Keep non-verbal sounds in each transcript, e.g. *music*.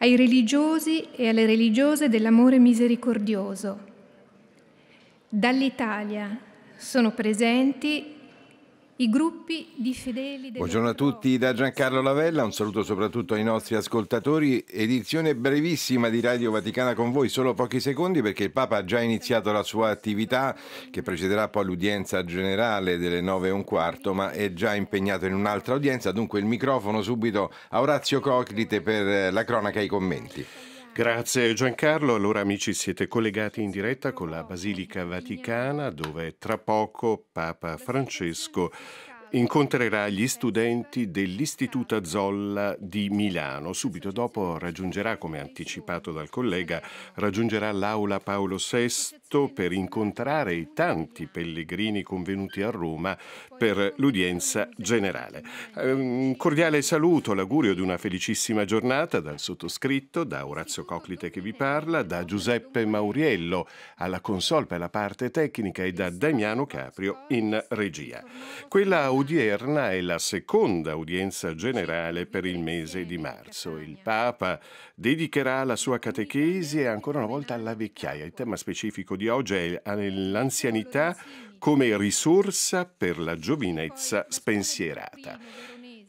ai religiosi e alle religiose dell'amore misericordioso. Dall'Italia sono presenti i gruppi di fedeli. Buongiorno a tutti da Giancarlo Lavella, un saluto soprattutto ai nostri ascoltatori. Edizione brevissima di Radio Vaticana con voi, solo pochi secondi perché il Papa ha già iniziato la sua attività che precederà poi l'udienza generale delle 9 e un quarto, ma è già impegnato in un'altra udienza, dunque il microfono subito a Orazio Coclite per eh, la cronaca e i commenti. Grazie Giancarlo. Allora amici siete collegati in diretta con la Basilica Vaticana dove tra poco Papa Francesco Incontrerà gli studenti dell'Istituto Zolla di Milano. Subito dopo raggiungerà, come anticipato dal collega, raggiungerà l'aula Paolo VI per incontrare i tanti pellegrini convenuti a Roma per l'udienza generale. Ehm, un cordiale saluto, l'augurio di una felicissima giornata dal sottoscritto, da Orazio Coclite che vi parla, da Giuseppe Mauriello alla console per la parte tecnica e da Damiano Caprio in regia. Quella odierna è la seconda udienza generale per il mese di marzo. Il Papa dedicherà la sua catechesi ancora una volta alla vecchiaia. Il tema specifico di oggi è l'anzianità come risorsa per la giovinezza spensierata.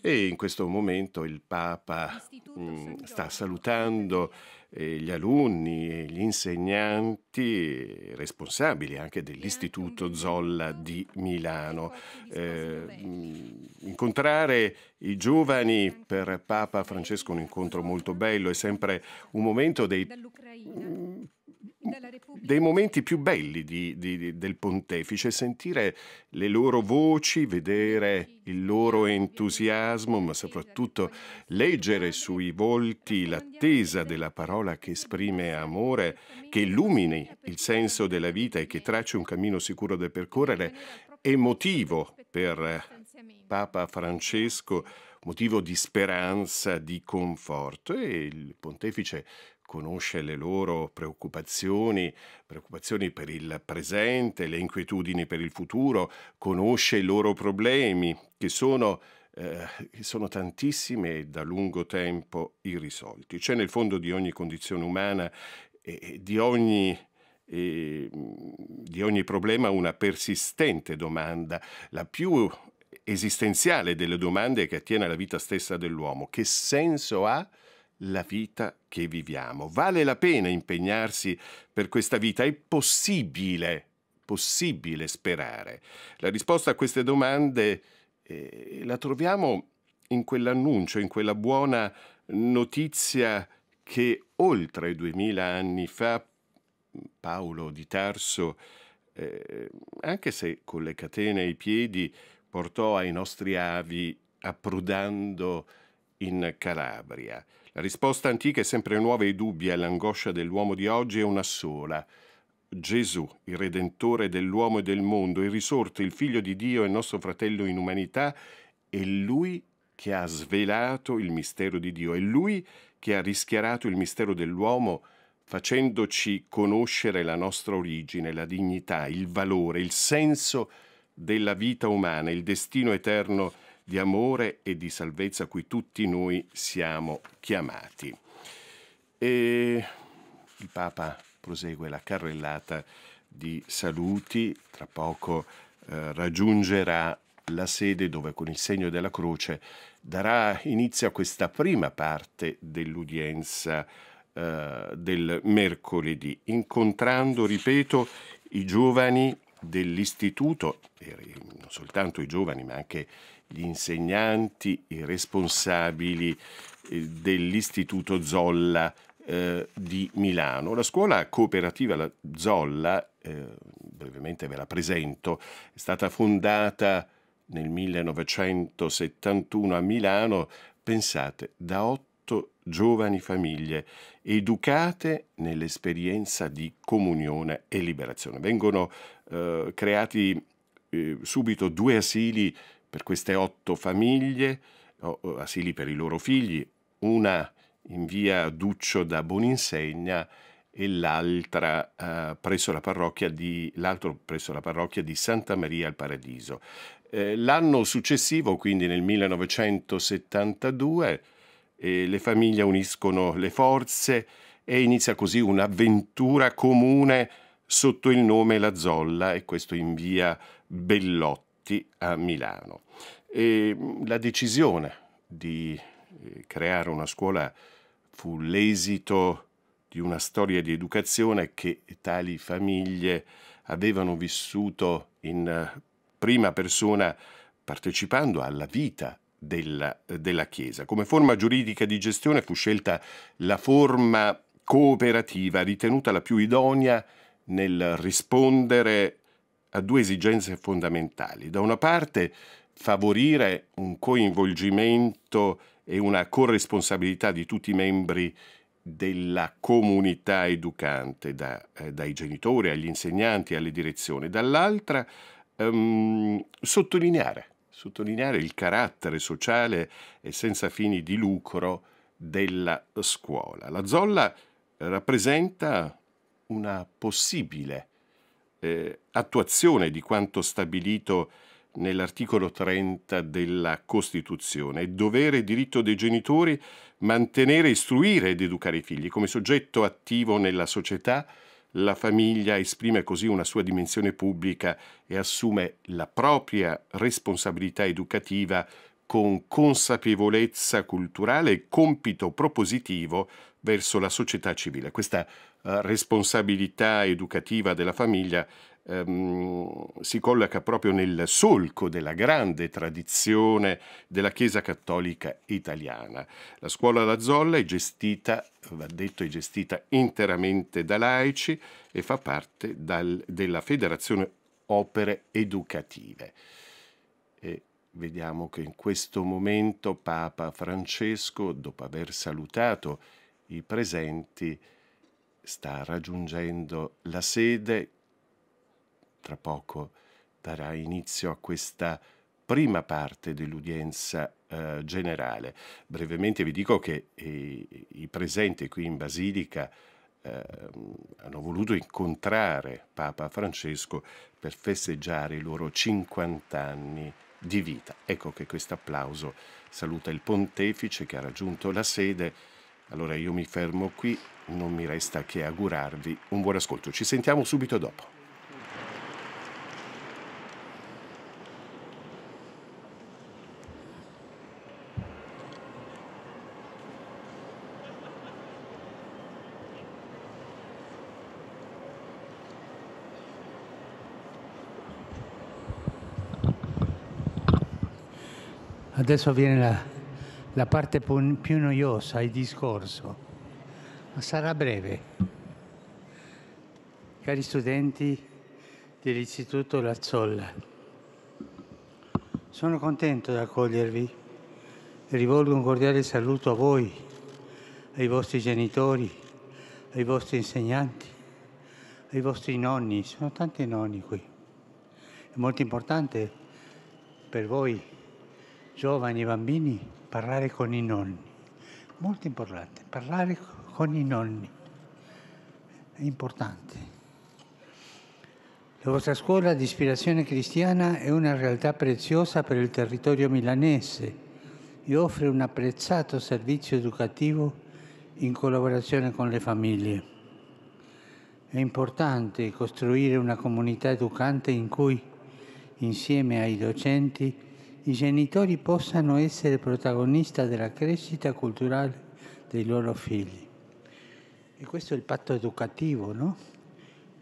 E in questo momento il Papa mh, mm, sta salutando gli alunni, e gli insegnanti responsabili anche dell'Istituto Zolla di Milano. Eh, mm, incontrare i giovani per Papa Francesco è un incontro molto bello, è sempre un momento dei dei momenti più belli di, di, del pontefice, sentire le loro voci, vedere il loro entusiasmo, ma soprattutto leggere sui volti l'attesa della parola che esprime amore, che illumini il senso della vita e che tracci un cammino sicuro da percorrere, è motivo per Papa Francesco motivo di speranza, di conforto e il pontefice conosce le loro preoccupazioni, preoccupazioni per il presente, le inquietudini per il futuro, conosce i loro problemi, che sono, eh, sono tantissimi e da lungo tempo irrisolti. C'è nel fondo di ogni condizione umana e di ogni e di ogni problema una persistente domanda, la più esistenziale delle domande che attiene alla vita stessa dell'uomo. Che senso ha la vita che viviamo. Vale la pena impegnarsi per questa vita? È possibile, possibile sperare? La risposta a queste domande eh, la troviamo in quell'annuncio, in quella buona notizia che oltre duemila anni fa Paolo di Tarso, eh, anche se con le catene ai piedi, portò ai nostri avi approdando in Calabria. La risposta antica e sempre nuova ai dubbi e all'angoscia dell'uomo di oggi è una sola. Gesù, il Redentore dell'uomo e del mondo, il risorto, il Figlio di Dio e nostro fratello in umanità, è Lui che ha svelato il mistero di Dio, è Lui che ha rischiarato il mistero dell'uomo facendoci conoscere la nostra origine, la dignità, il valore, il senso della vita umana, il destino eterno di amore e di salvezza a cui tutti noi siamo chiamati. E il Papa prosegue la carrellata di saluti, tra poco eh, raggiungerà la sede dove con il segno della croce darà inizio a questa prima parte dell'udienza eh, del mercoledì, incontrando, ripeto, i giovani dell'istituto, non soltanto i giovani ma anche i gli insegnanti, i responsabili eh, dell'Istituto Zolla eh, di Milano. La scuola cooperativa Zolla, eh, brevemente ve la presento, è stata fondata nel 1971 a Milano, pensate, da otto giovani famiglie educate nell'esperienza di comunione e liberazione. Vengono eh, creati eh, subito due asili per queste otto famiglie, asili per i loro figli, una in via Duccio da Boninsegna e l'altra eh, presso, la parrocchia di, l'altro presso la parrocchia di Santa Maria al Paradiso. Eh, l'anno successivo, quindi nel 1972, eh, le famiglie uniscono le forze e inizia così un'avventura comune sotto il nome La Zolla e questo in via Bellotti. Uniti a Milano. E mm, la decisione di eh, creare una scuola fu l'esito di una storia di educazione che tali famiglie avevano vissuto in eh, prima persona partecipando alla vita della, della, Chiesa. Come forma giuridica di gestione fu scelta la forma cooperativa ritenuta la più idonea nel rispondere a due esigenze fondamentali. Da una parte favorire un coinvolgimento e una corresponsabilità di tutti i membri della comunità educante, da, eh, dai genitori agli insegnanti alle direzioni, dall'altra ehm, sottolineare, sottolineare il carattere sociale e senza fini di lucro della scuola. La Zolla rappresenta una possibile eh, attuazione di quanto stabilito nell'articolo 30 della Costituzione. È dovere e diritto dei genitori mantenere, istruire ed educare i figli. Come soggetto attivo nella società, la famiglia esprime così una sua dimensione pubblica e assume la propria responsabilità educativa con consapevolezza culturale e compito propositivo verso la società civile. Questa eh, responsabilità educativa della famiglia um, si colloca proprio nel solco della grande tradizione della Chiesa Cattolica italiana. La scuola da Zolla è gestita, va detto, è gestita interamente da laici e fa parte dal, della Federazione Opere Educative. E vediamo che in questo momento Papa Francesco, dopo aver salutato i presenti, sta raggiungendo la sede. Tra poco darà inizio a questa prima parte dell'udienza eh, generale. Brevemente vi dico che i, eh, i presenti qui in Basilica eh, hanno voluto incontrare Papa Francesco per festeggiare i loro 50 anni di vita. Ecco che questo applauso saluta il pontefice che ha raggiunto la sede allora io mi fermo qui, non mi resta che augurarvi un buon ascolto. Ci sentiamo subito dopo. Adesso viene la la parte più noiosa, il discorso, ma sarà breve. Cari studenti dell'Istituto Lazzolla, sono contento di accogliervi e rivolgo un cordiale saluto a voi, ai vostri genitori, ai vostri insegnanti, ai vostri nonni, sono tanti nonni qui. È molto importante per voi, giovani e bambini, parlare con i nonni, molto importante, parlare con i nonni, è importante. La vostra scuola di ispirazione cristiana è una realtà preziosa per il territorio milanese e offre un apprezzato servizio educativo in collaborazione con le famiglie. È importante costruire una comunità educante in cui, insieme ai docenti, i genitori possano essere protagonisti della crescita culturale dei loro figli. E questo è il patto educativo, no?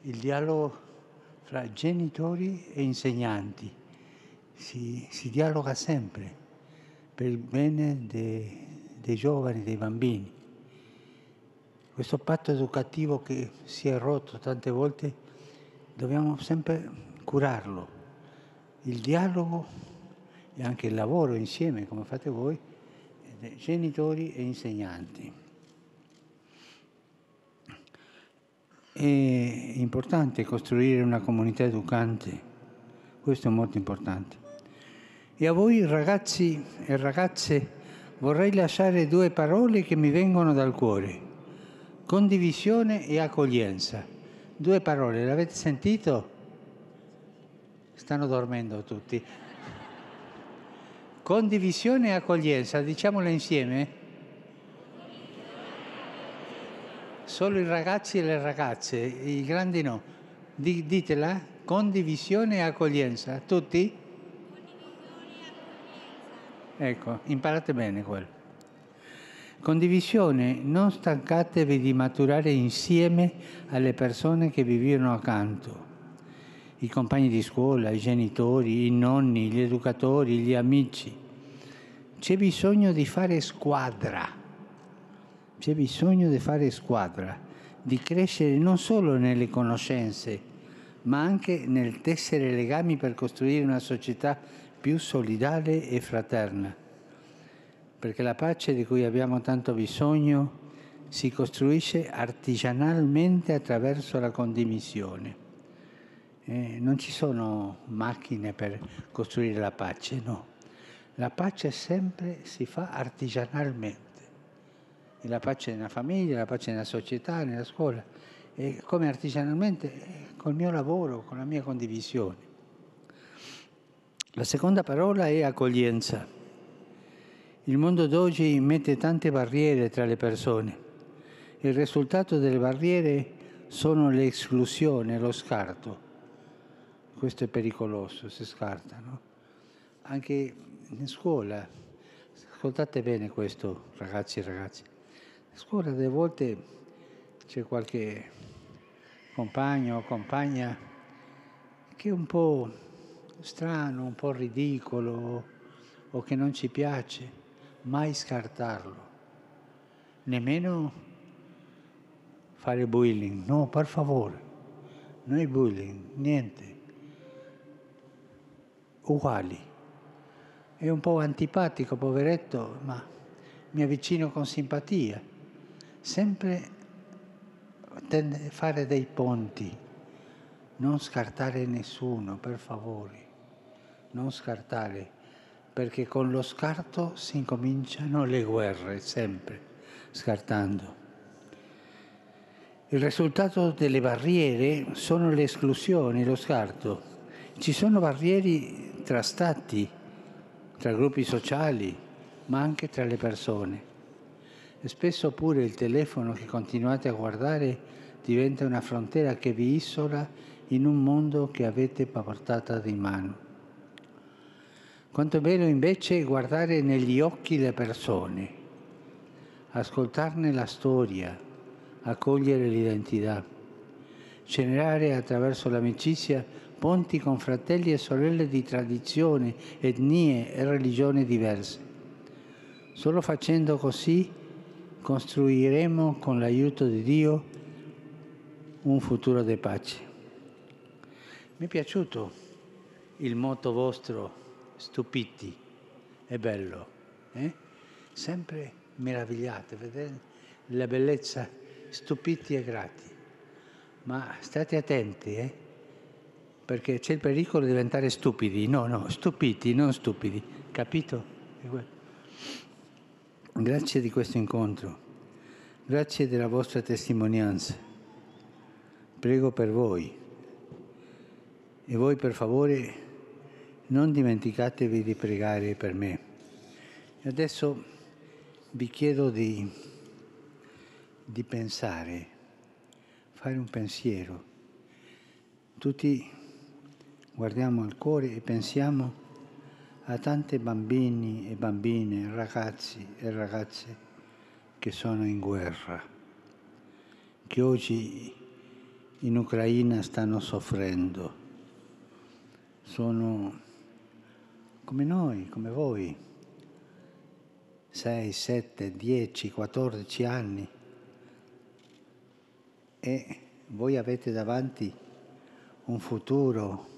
Il dialogo fra genitori e insegnanti. Si, si dialoga sempre per il bene dei, dei giovani, dei bambini. Questo patto educativo che si è rotto tante volte, dobbiamo sempre curarlo. Il dialogo e anche il lavoro insieme, come fate voi, genitori e insegnanti. È importante costruire una comunità educante, questo è molto importante. E a voi ragazzi e ragazze vorrei lasciare due parole che mi vengono dal cuore, condivisione e accoglienza. Due parole, l'avete sentito? Stanno dormendo tutti. Condivisione e accoglienza, diciamola insieme. Solo i ragazzi e le ragazze, i grandi no. D- ditela, condivisione e accoglienza. Tutti? Ecco, imparate bene quello. Condivisione, non stancatevi di maturare insieme alle persone che vi vivono accanto i compagni di scuola, i genitori, i nonni, gli educatori, gli amici. C'è bisogno di fare squadra, c'è bisogno di fare squadra, di crescere non solo nelle conoscenze, ma anche nel tessere legami per costruire una società più solidale e fraterna. Perché la pace di cui abbiamo tanto bisogno si costruisce artigianalmente attraverso la condivisione. Eh, non ci sono macchine per costruire la pace, no. La pace sempre si fa artigianalmente. E la pace nella famiglia, la pace nella società, nella scuola, e come artigianalmente eh, col mio lavoro, con la mia condivisione. La seconda parola è accoglienza. Il mondo d'oggi mette tante barriere tra le persone. Il risultato delle barriere sono l'esclusione, lo scarto questo è pericoloso, si scartano. Anche in scuola, ascoltate bene questo ragazzi e ragazzi, in scuola delle volte c'è qualche compagno o compagna che è un po' strano, un po' ridicolo o che non ci piace, mai scartarlo, nemmeno fare bullying, no, per favore, noi bullying, niente uguali. È un po' antipatico, poveretto, ma mi avvicino con simpatia. Sempre fare dei ponti, non scartare nessuno, per favore, non scartare, perché con lo scarto si incominciano le guerre, sempre scartando. Il risultato delle barriere sono le esclusioni, lo scarto. Ci sono barriere tra stati, tra gruppi sociali, ma anche tra le persone. E spesso pure il telefono che continuate a guardare diventa una frontiera che vi isola in un mondo che avete portata di mano. Quanto meno invece guardare negli occhi le persone, ascoltarne la storia, accogliere l'identità, generare attraverso l'amicizia ponti con fratelli e sorelle di tradizioni, etnie e religioni diverse. Solo facendo così costruiremo con l'aiuto di Dio un futuro di pace. Mi è piaciuto il motto vostro, stupiti, è bello. Eh? Sempre meravigliate, vedete la bellezza, stupiti e grati. Ma state attenti, eh? perché c'è il pericolo di diventare stupidi. No, no, stupiti, non stupidi. Capito? Grazie di questo incontro, grazie della vostra testimonianza. Prego per voi. E voi per favore non dimenticatevi di pregare per me. E adesso vi chiedo di, di pensare, fare un pensiero. Tutti guardiamo al cuore e pensiamo a tanti bambini e bambine, ragazzi e ragazze che sono in guerra, che oggi in Ucraina stanno soffrendo. Sono come noi, come voi, 6, 7, 10, 14 anni e voi avete davanti un futuro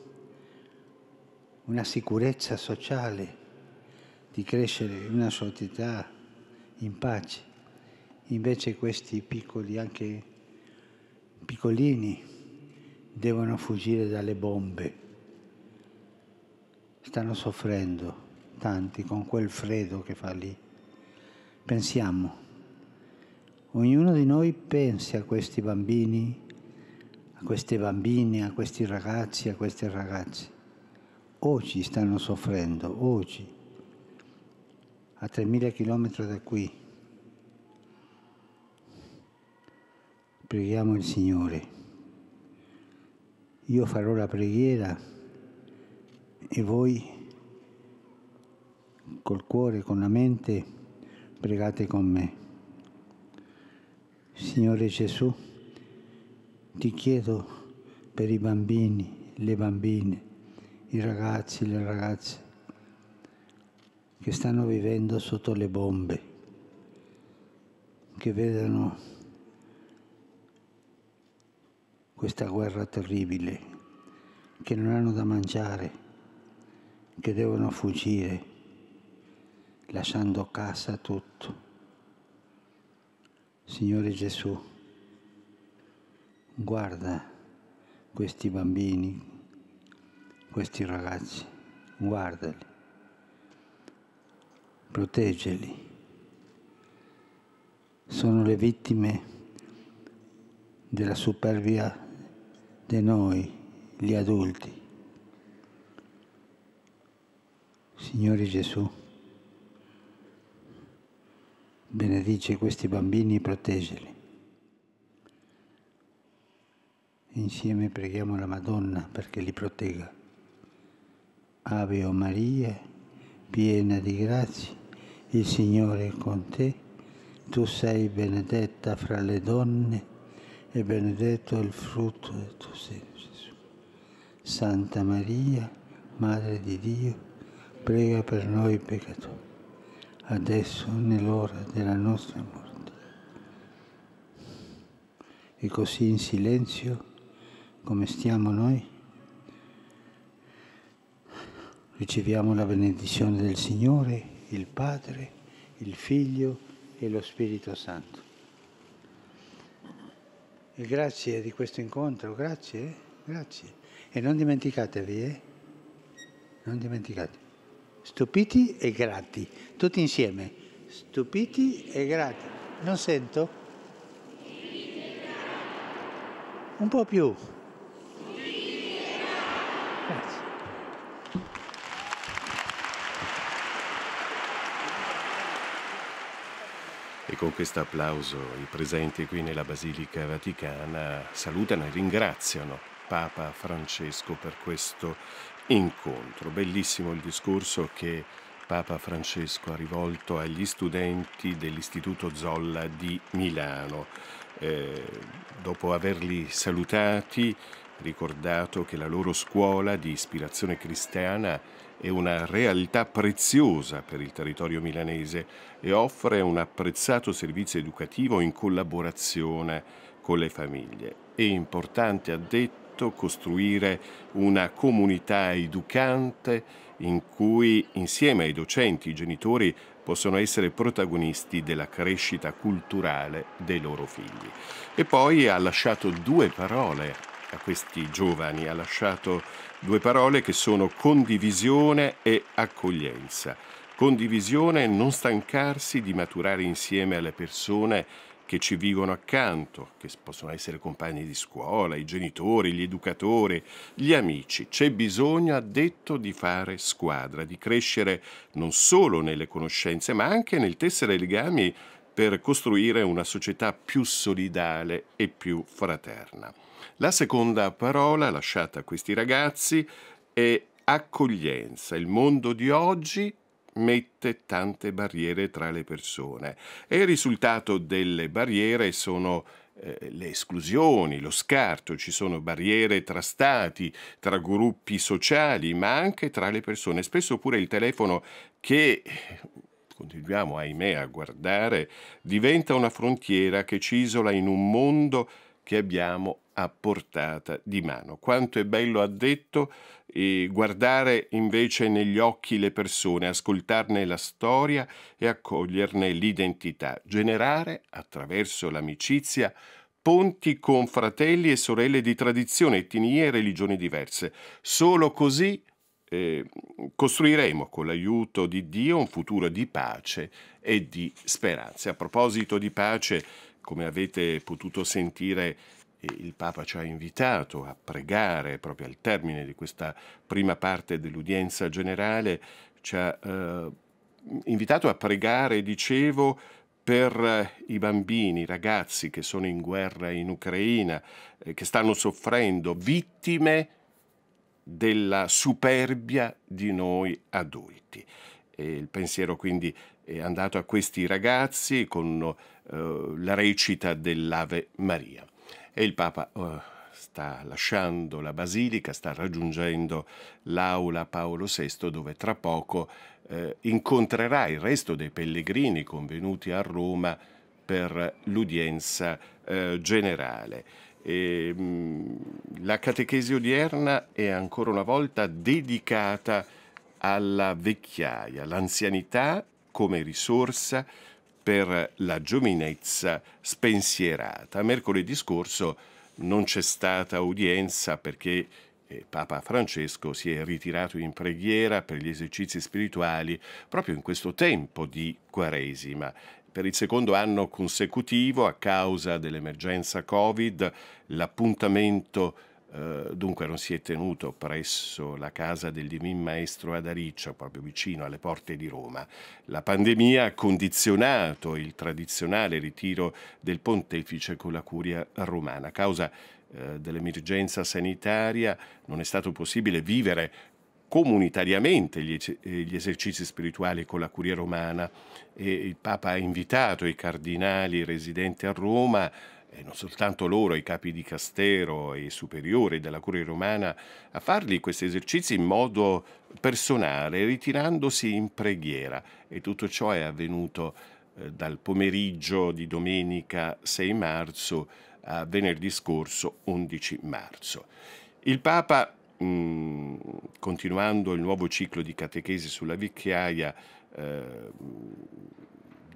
una sicurezza sociale di crescere in una società in pace. Invece questi piccoli, anche piccolini, devono fuggire dalle bombe. Stanno soffrendo tanti con quel freddo che fa lì. Pensiamo. Ognuno di noi pensi a questi bambini, a queste bambine, a questi ragazzi, a queste ragazze. Oggi oh, stanno soffrendo, oggi, oh, a 3.000 km da qui. Preghiamo il Signore. Io farò la preghiera e voi col cuore, con la mente, pregate con me. Signore Gesù, ti chiedo per i bambini, le bambine, i ragazzi, le ragazze che stanno vivendo sotto le bombe, che vedono questa guerra terribile, che non hanno da mangiare, che devono fuggire, lasciando casa tutto. Signore Gesù, guarda questi bambini, questi ragazzi, guardali, proteggeli. Sono le vittime della superbia di noi, gli adulti. Signore Gesù, benedice questi bambini e proteggeli. Insieme preghiamo la Madonna perché li protegga. Ave o Maria, piena di grazie, il Signore è con te. Tu sei benedetta fra le donne e benedetto è il frutto del tuo seno, Gesù. Santa Maria, Madre di Dio, prega per noi peccatori, adesso nell'ora della nostra morte. E così in silenzio, come stiamo noi, Riceviamo la benedizione del Signore, il Padre, il Figlio e lo Spirito Santo. E grazie di questo incontro, grazie, grazie. E non dimenticatevi, eh? Non dimenticatevi. Stupiti e grati, tutti insieme. Stupiti e grati. Non sento? Un po' più. con questo applauso i presenti qui nella Basilica Vaticana salutano e ringraziano Papa Francesco per questo incontro. Bellissimo il discorso che Papa Francesco ha rivolto agli studenti dell'Istituto Zolla di Milano. Eh, dopo averli salutati, ricordato che la loro scuola di ispirazione cristiana è una realtà preziosa per il territorio milanese e offre un apprezzato servizio educativo in collaborazione con le famiglie. È importante, ha detto, costruire una comunità educante in cui insieme ai docenti, i genitori possono essere protagonisti della crescita culturale dei loro figli. E poi ha lasciato due parole a questi giovani ha lasciato due parole che sono condivisione e accoglienza. Condivisione e non stancarsi di maturare insieme alle persone che ci vivono accanto, che possono essere compagni di scuola, i genitori, gli educatori, gli amici. C'è bisogno, ha detto, di fare squadra, di crescere non solo nelle conoscenze, ma anche nel tessere legami per costruire una società più solidale e più fraterna. La seconda parola lasciata a questi ragazzi è accoglienza. Il mondo di oggi mette tante barriere tra le persone e il risultato delle barriere sono eh, le esclusioni, lo scarto, ci sono barriere tra stati, tra gruppi sociali, ma anche tra le persone. Spesso pure il telefono che continuiamo ahimè a guardare diventa una frontiera che ci isola in un mondo che abbiamo a portata di mano. Quanto è bello addetto eh, guardare invece negli occhi le persone, ascoltarne la storia e accoglierne l'identità, generare attraverso l'amicizia ponti con fratelli e sorelle di tradizione, etnie e religioni diverse. Solo così eh, costruiremo con l'aiuto di Dio un futuro di pace e di speranze. A proposito di pace, come avete potuto sentire il Papa ci ha invitato a pregare proprio al termine di questa prima parte dell'udienza generale, ci ha eh, invitato a pregare, dicevo, per eh, i bambini, i ragazzi che sono in guerra in Ucraina, eh, che stanno soffrendo, vittime della superbia di noi adulti. E il pensiero quindi è andato a questi ragazzi con eh, la recita dell'Ave Maria e il Papa oh, sta lasciando la basilica, sta raggiungendo l'aula Paolo VI dove tra poco eh, incontrerà il resto dei pellegrini convenuti a Roma per l'udienza eh, generale. E, ehm, la catechesi odierna è ancora una volta dedicata alla vecchiaia, l'anzianità come risorsa per la giovinezza spensierata. Mercoledì scorso non c'è stata udienza perché eh, Papa Francesco si è ritirato in preghiera per gli esercizi spirituali proprio in questo tempo di Quaresima. Per il secondo anno consecutivo, a causa dell'emergenza Covid, l'appuntamento eh, dunque non si è tenuto presso la casa del Divin Maestro ad Ariccio, proprio vicino alle porte di Roma. La pandemia ha condizionato il tradizionale ritiro del pontefice con la curia romana. A causa uh, dell'emergenza sanitaria non è stato possibile vivere comunitariamente gli, eh, gli, esercizi spirituali con la curia romana e il Papa ha invitato i cardinali residenti a Roma e non soltanto loro, i capi di Castero e i superiori della Curia Romana, a fargli questi esercizi in modo personale, ritirandosi in preghiera. E tutto ciò è avvenuto eh, dal pomeriggio di domenica 6 marzo a venerdì scorso 11 marzo. Il Papa, mh, mm, continuando il nuovo ciclo di catechesi sulla vecchiaia, eh,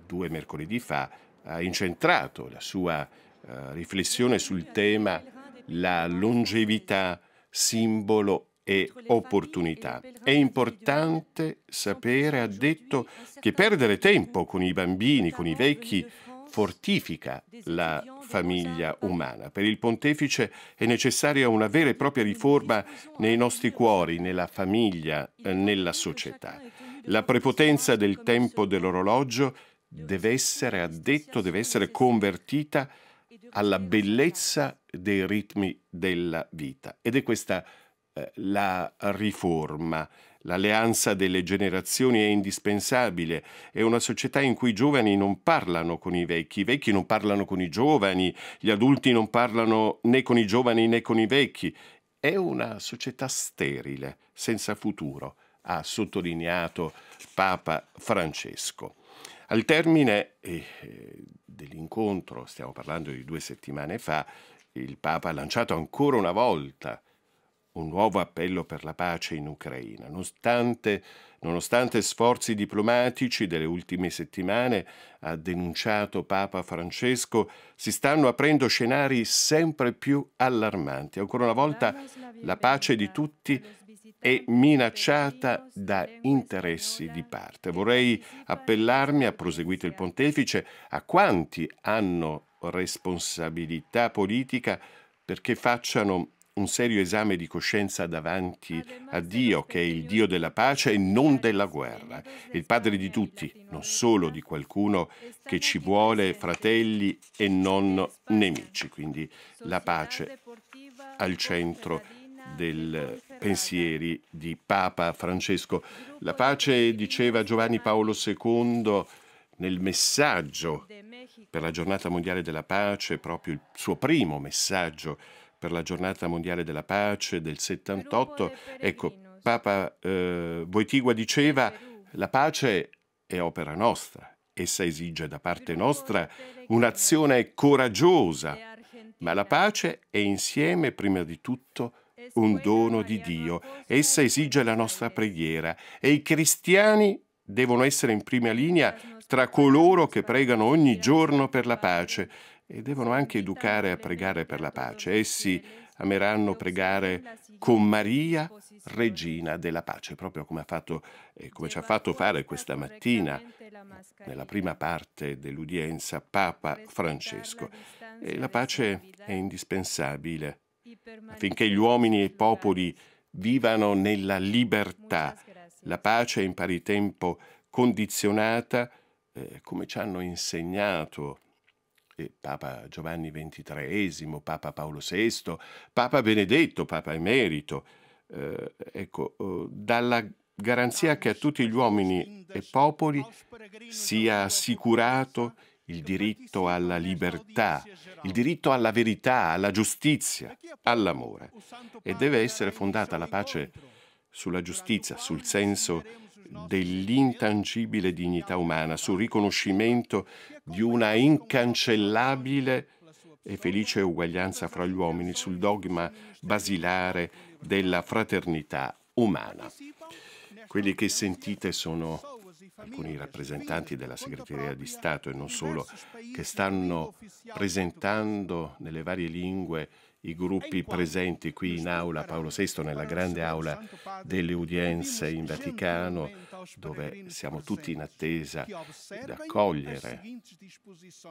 due mercoledì fa, ha incentrato la sua eh, riflessione sul tema la longevità, simbolo e opportunità. È importante sapere, ha detto, che perdere tempo con i bambini, con i vecchi, fortifica la famiglia umana. Per il pontefice è necessaria una vera e propria riforma nei nostri cuori, nella famiglia, nella società. La prepotenza del tempo dell'orologio deve essere, ha detto, deve essere convertita alla bellezza dei ritmi della vita. Ed è questa eh, la riforma. L'alleanza delle generazioni è indispensabile, è una società in cui i giovani non parlano con i vecchi, i vecchi non parlano con i giovani, gli adulti non parlano né con i giovani né con i vecchi. È una società sterile, senza futuro, ha sottolineato Papa Francesco. Al termine eh, eh, dell'incontro, stiamo parlando di due settimane fa, il Papa ha lanciato ancora una volta un nuovo appello per la pace in Ucraina. Nonostante, nonostante, sforzi diplomatici delle ultime settimane, ha denunciato Papa Francesco, si stanno aprendo scenari sempre più allarmanti. Ancora una volta la pace di tutti è minacciata da interessi di parte. Vorrei appellarmi, ha proseguito il pontefice, a quanti hanno responsabilità politica perché facciano un serio esame di coscienza davanti a Dio, che è il Dio della pace e non della guerra, il Padre di tutti, non solo di qualcuno che ci vuole fratelli e non nemici. Quindi la pace al centro del pensieri di Papa Francesco. La pace, diceva Giovanni Paolo II nel messaggio per la giornata mondiale della pace, proprio il suo primo messaggio per la giornata mondiale della pace del 78, ecco, Papa eh, Boitigua diceva la pace è opera nostra, essa esige da parte nostra un'azione coraggiosa, ma la pace è insieme prima di tutto un dono di Dio. Essa esige la nostra preghiera e i cristiani devono essere in prima linea tra coloro che pregano ogni giorno per la pace e devono anche educare a pregare per la pace. Essi ameranno pregare con Maria, regina della pace, proprio come, ha fatto, eh, come ci ha fatto fare questa mattina, nella prima parte dell'udienza, Papa Francesco. E la pace è indispensabile affinché gli uomini e i popoli vivano nella libertà, la pace è in pari tempo condizionata, eh, come ci hanno insegnato eh, Papa Giovanni XXIII, Papa Paolo VI, Papa Benedetto, Papa Emerito, eh, ecco, eh, dalla garanzia che a tutti gli uomini e popoli sia assicurato il diritto alla libertà, il diritto alla verità, alla giustizia, all'amore. E deve essere fondata la pace sulla giustizia, sul senso dell'intangibile dignità umana, sul riconoscimento di una incancellabile e felice uguaglianza fra gli uomini, sul dogma basilare della fraternità umana. Quelli che sentite sono alcuni rappresentanti della segreteria di Stato e non solo, che stanno presentando nelle varie lingue i gruppi presenti qui in aula Paolo VI, nella grande aula delle udienze in Vaticano, dove siamo tutti in attesa di accogliere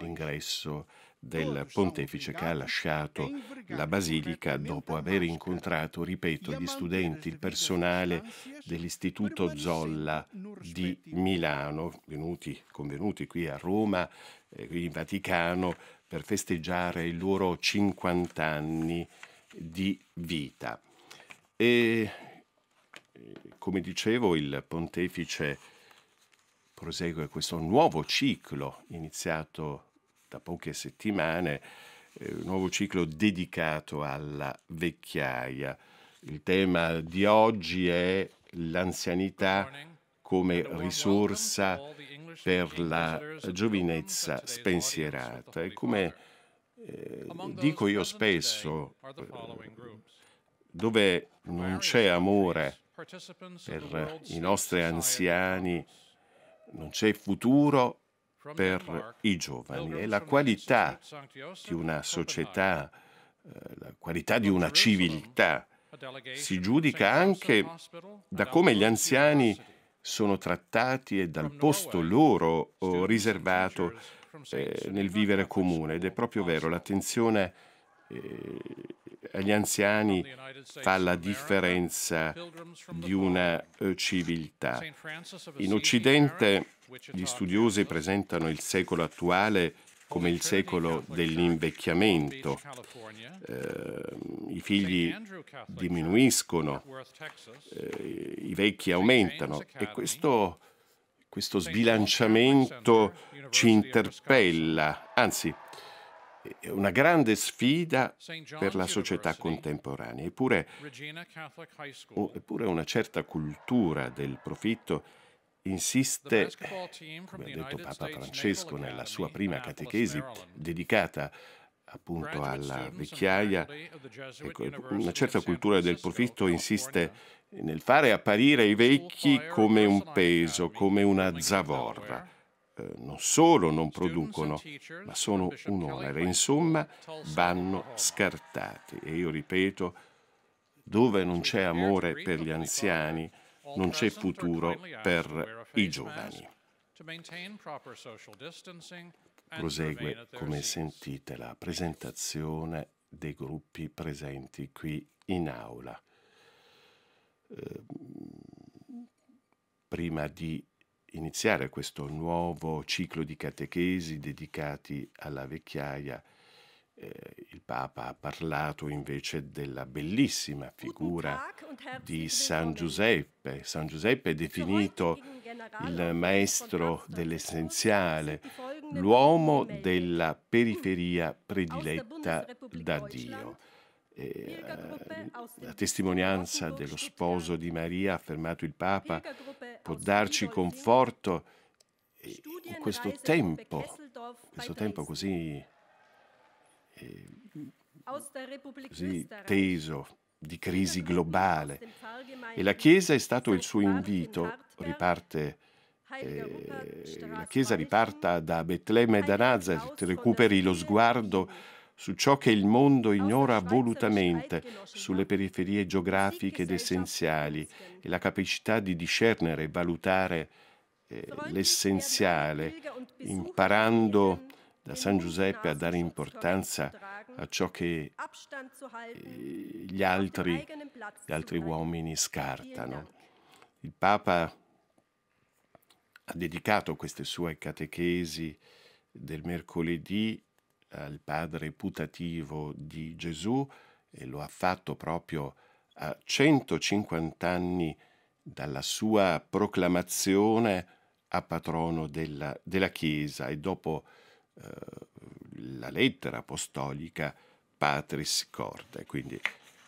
l'ingresso del pontefice che ha lasciato la basilica dopo aver incontrato, ripeto, gli studenti, il personale dell'Istituto Zolla di Milano, venuti, convenuti qui a Roma, eh, qui in Vaticano, per festeggiare i loro 50 anni di vita. E come dicevo, il pontefice prosegue questo nuovo ciclo iniziato da poche settimane, eh, un nuovo ciclo dedicato alla vecchiaia. Il tema di oggi è l'anzianità come risorsa per la giovinezza spensierata e come eh, dico io spesso, eh, dove non c'è amore per i nostri anziani, non c'è futuro per i giovani e eh, la qualità di una società, la qualità di una civiltà si giudica anche da come gli anziani sono trattati e dal posto loro eh, riservato eh, nel vivere comune ed è proprio vero, l'attenzione agli anziani fa la differenza di una eh, civiltà. In Occidente gli studiosi presentano il secolo attuale come il secolo dell'invecchiamento. Eh, I figli diminuiscono, eh, i vecchi aumentano e questo, questo sbilanciamento ci interpella, anzi una grande sfida per la società contemporanea, eppure, eppure una certa cultura del profitto insiste, come ha detto Papa Francesco nella sua prima catechesi dedicata appunto alla vecchiaia, ecco, una certa cultura del profitto insiste nel fare apparire i vecchi come un peso, come una zavorra. Eh, non solo non producono, ma sono un onere. Insomma, vanno scartati. E io ripeto, dove non c'è amore per gli anziani, non c'è futuro per i giovani. Prosegue, come sentite, la presentazione dei gruppi presenti qui in aula. Ehm, prima di iniziare questo nuovo ciclo di catechesi dedicati alla vecchiaia, eh, il Papa ha parlato invece della bellissima figura di San Giuseppe. San Giuseppe è definito il maestro dell'essenziale, l'uomo della periferia prediletta da Dio eh, la testimonianza dello sposo di Maria, ha affermato il Papa, può darci conforto in questo tempo, questo tempo così, eh, così teso, di crisi globale. E la Chiesa è stato il suo invito, riparte, eh, la Chiesa riparta da Betlemme e da Nazareth, recuperi lo sguardo su ciò che il mondo ignora volutamente, sulle periferie geografiche ed essenziali e la capacità di discernere e valutare eh, l'essenziale, imparando da San Giuseppe a dare importanza a ciò che eh, gli, altri, gli altri uomini scartano. Il Papa ha dedicato queste sue catechesi del mercoledì eh, il padre putativo di Gesù e lo ha fatto proprio a 150 anni dalla sua proclamazione a patrono della, della Chiesa e dopo eh, la lettera apostolica Patris Corde. Quindi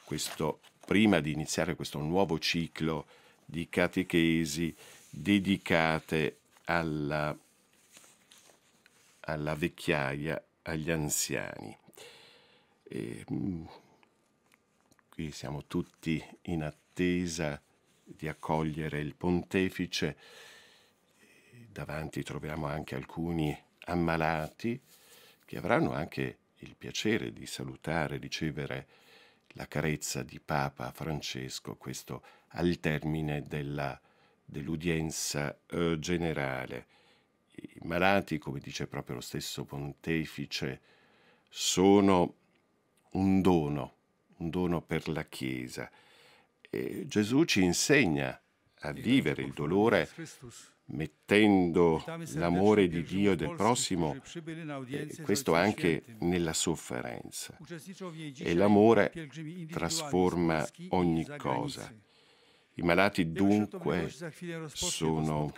questo, prima di iniziare questo nuovo ciclo di catechesi dedicate alla, alla vecchiaia agli anziani. E, mm, qui siamo tutti in attesa di accogliere il pontefice. Davanti troviamo anche alcuni ammalati che avranno anche il piacere di salutare, ricevere la carezza di Papa Francesco, questo al termine dell'udienza eh, generale i malati, come dice proprio lo stesso pontefice, sono un dono, un dono per la Chiesa. E Gesù ci insegna a vivere il dolore mettendo l'amore di Dio e del prossimo, questo anche nella sofferenza. E l'amore trasforma ogni cosa. I malati dunque sono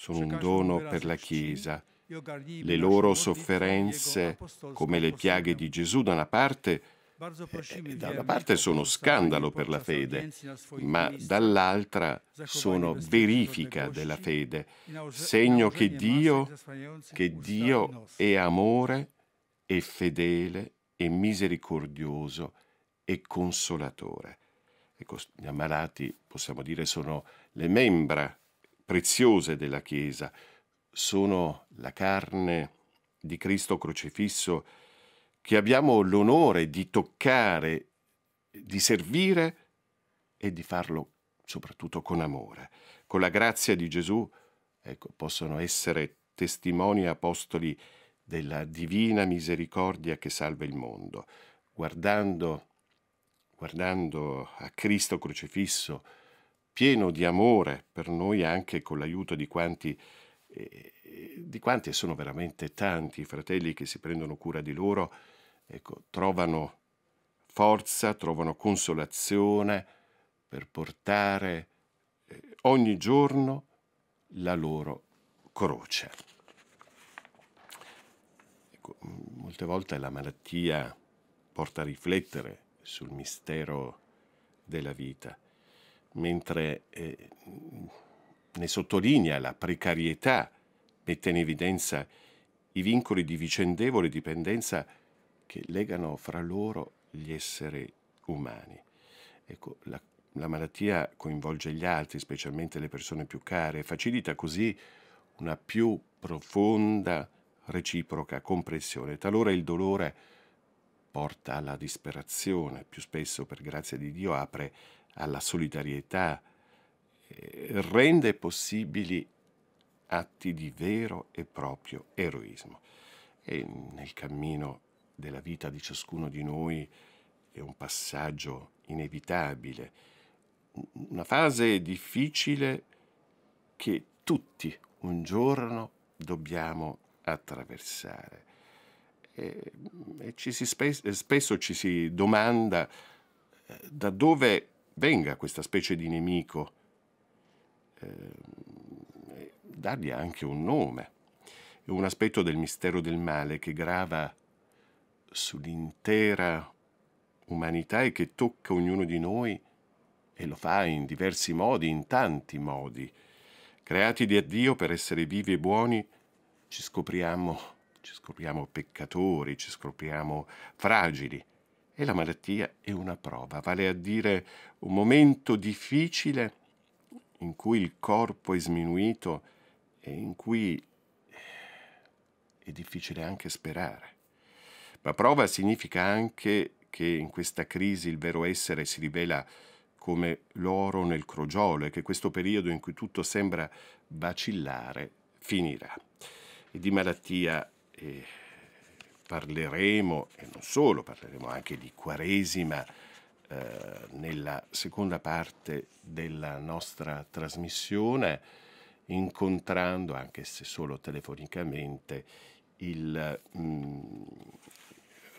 sono un dono per la Chiesa. Le loro sofferenze, come le piaghe di Gesù da una parte, eh, eh, da una parte sono scandalo per la fede, ma dall'altra sono verifica della fede, segno che Dio, che Dio è amore, è fedele, è misericordioso e consolatore. Ecco, gli ammalati, possiamo dire, sono le membra preziose della Chiesa, sono la carne di Cristo crocifisso che abbiamo l'onore di toccare, di servire e di farlo soprattutto con amore. Con la grazia di Gesù ecco, possono essere testimoni apostoli della divina misericordia che salva il mondo, guardando, guardando a Cristo crocifisso, pieno di amore per noi anche con l'aiuto di quanti, eh, di quanti sono veramente tanti i fratelli che si prendono cura di loro, ecco, trovano forza, trovano consolazione per portare eh, ogni giorno la loro croce. Ecco, molte volte la malattia porta a riflettere sul mistero della vita mentre eh, ne sottolinea la precarietà, mette in evidenza i vincoli di vicendevole dipendenza che legano fra loro gli esseri umani. Ecco, la, la malattia coinvolge gli altri, specialmente le persone più care, e facilita così una più profonda reciproca comprensione. Talora il dolore porta alla disperazione, più spesso per grazia di Dio apre alla solidarietà, eh, rende possibili atti di vero e proprio eroismo. E nel cammino della vita di ciascuno di noi è un passaggio inevitabile, una fase difficile che tutti un giorno dobbiamo attraversare. E, e ci si spe- spesso ci si domanda eh, da dove venga questa specie di nemico, eh, dargli anche un nome. un aspetto del mistero del male che grava sull'intera umanità e che tocca ognuno di noi e lo fa in diversi modi, in tanti modi. Creati da Dio per essere vivi e buoni, ci scopriamo, ci scopriamo peccatori, ci scopriamo fragili, e la malattia è una prova, vale a dire un momento difficile in cui il corpo è sminuito e in cui eh, è difficile anche sperare. Ma prova significa anche che in questa crisi il vero essere si rivela come l'oro nel crogiolo e che questo periodo in cui tutto sembra vacillare finirà. E di malattia... Eh, parleremo, e non solo, parleremo anche di Quaresima eh, nella seconda parte della nostra trasmissione, incontrando, anche se solo telefonicamente, il mh, mm,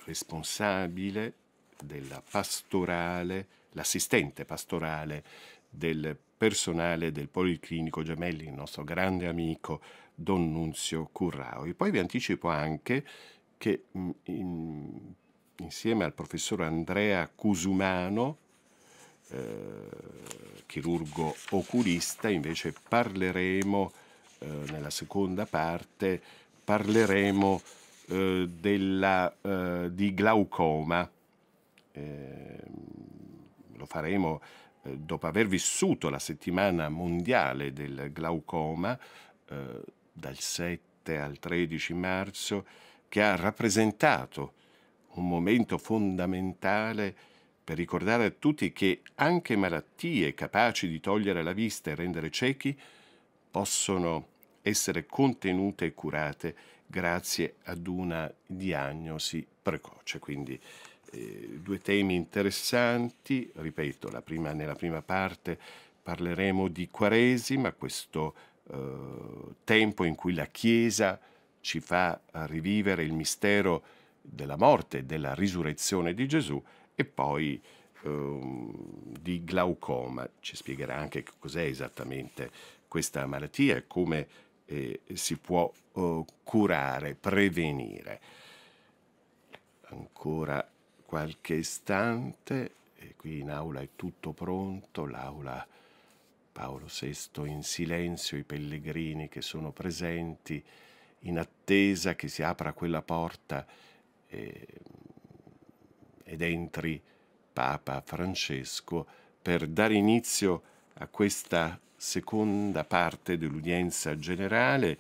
responsabile della pastorale, l'assistente pastorale del personale del Policlinico Gemelli, il nostro grande amico Don Nunzio Currao. E poi vi anticipo anche che mm, in, insieme al professor Andrea Cusumano, eh, chirurgo oculista, invece parleremo eh, nella seconda parte, parleremo eh, della, eh, di glaucoma. Ehm, lo faremo eh, dopo aver vissuto la settimana mondiale del glaucoma eh, dal 7 al 13 marzo che ha rappresentato un momento fondamentale per ricordare a tutti che anche malattie capaci di togliere la vista e rendere ciechi possono essere contenute e curate grazie ad una diagnosi precoce. Quindi eh, due temi interessanti, ripeto, prima, nella prima parte parleremo di Quaresima, questo eh, tempo in cui la Chiesa ci fa eh, rivivere il mistero della morte e della risurrezione di Gesù e poi ehm, di glaucoma. Ci spiegherà anche cos'è esattamente questa malattia e come eh, si può eh, curare, prevenire. Ancora qualche istante e qui in aula è tutto pronto, l'aula Paolo VI in silenzio, i pellegrini che sono presenti in attesa che si apra quella porta eh, ed entri Papa Francesco per dare inizio a questa seconda parte dell'udienza generale,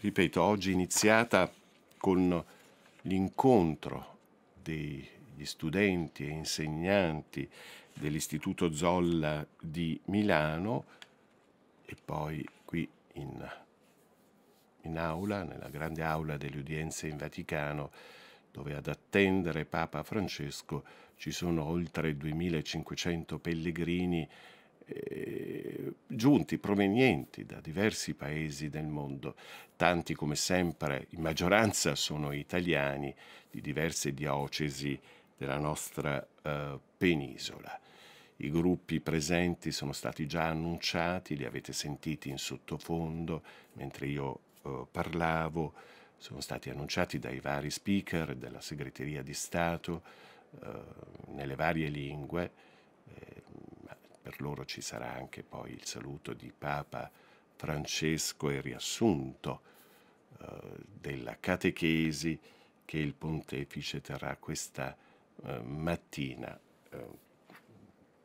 ripeto, oggi iniziata con l'incontro degli studenti e insegnanti dell'Istituto Zolla di Milano e poi qui in in aula, nella grande aula delle udienze in Vaticano, dove ad attendere Papa Francesco ci sono oltre 2500 pellegrini eh, giunti, provenienti da diversi paesi del mondo. Tanti, come sempre, in maggioranza sono italiani di diverse diocesi della nostra eh, penisola. I gruppi presenti sono stati già annunciati, li avete sentiti in sottofondo mentre io eh, parlavo sono stati annunciati dai vari speaker della segreteria di Stato eh, nelle varie lingue. Eh, per loro ci sarà anche poi il saluto di Papa Francesco e riassunto eh, della catechesi che il pontefice terrà questa eh, mattina.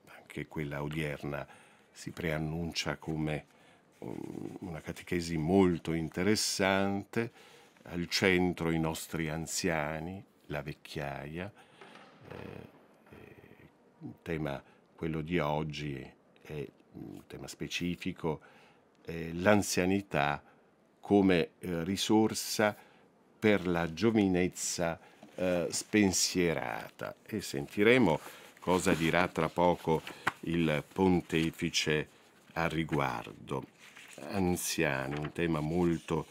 anche quella odierna si preannuncia come una catechesi molto interessante, al centro i nostri anziani, la vecchiaia, eh, eh il tema quello di oggi è un tema specifico, eh, l'anzianità come eh, risorsa per la giovinezza eh, spensierata e sentiremo cosa dirà tra poco il pontefice al riguardo anziani, un tema molto,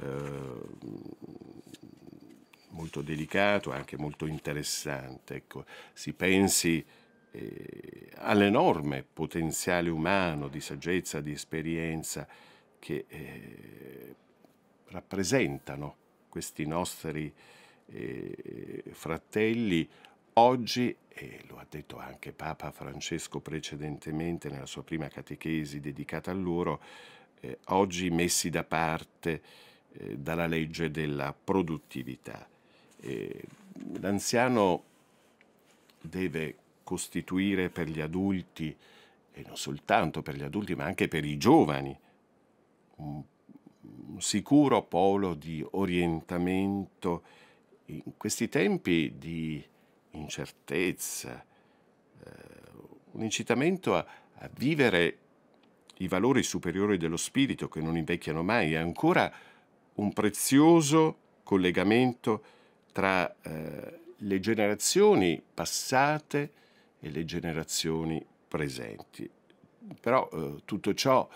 eh, molto delicato, anche molto interessante. Ecco, si pensi eh, all'enorme potenziale umano di saggezza, di esperienza che eh, rappresentano questi nostri eh, fratelli oggi, e lo ha detto anche Papa Francesco precedentemente nella sua prima catechesi dedicata a loro, eh, oggi messi da parte eh, dalla legge della produttività. Eh, l'anziano deve costituire per gli adulti, e non soltanto per gli adulti, ma anche per i giovani, un, un sicuro polo di orientamento in questi tempi di incertezza, eh, un incitamento a, a vivere i valori superiori dello spirito che non invecchiano mai, è ancora un prezioso collegamento tra eh, le generazioni passate e le generazioni presenti. Però eh, tutto ciò,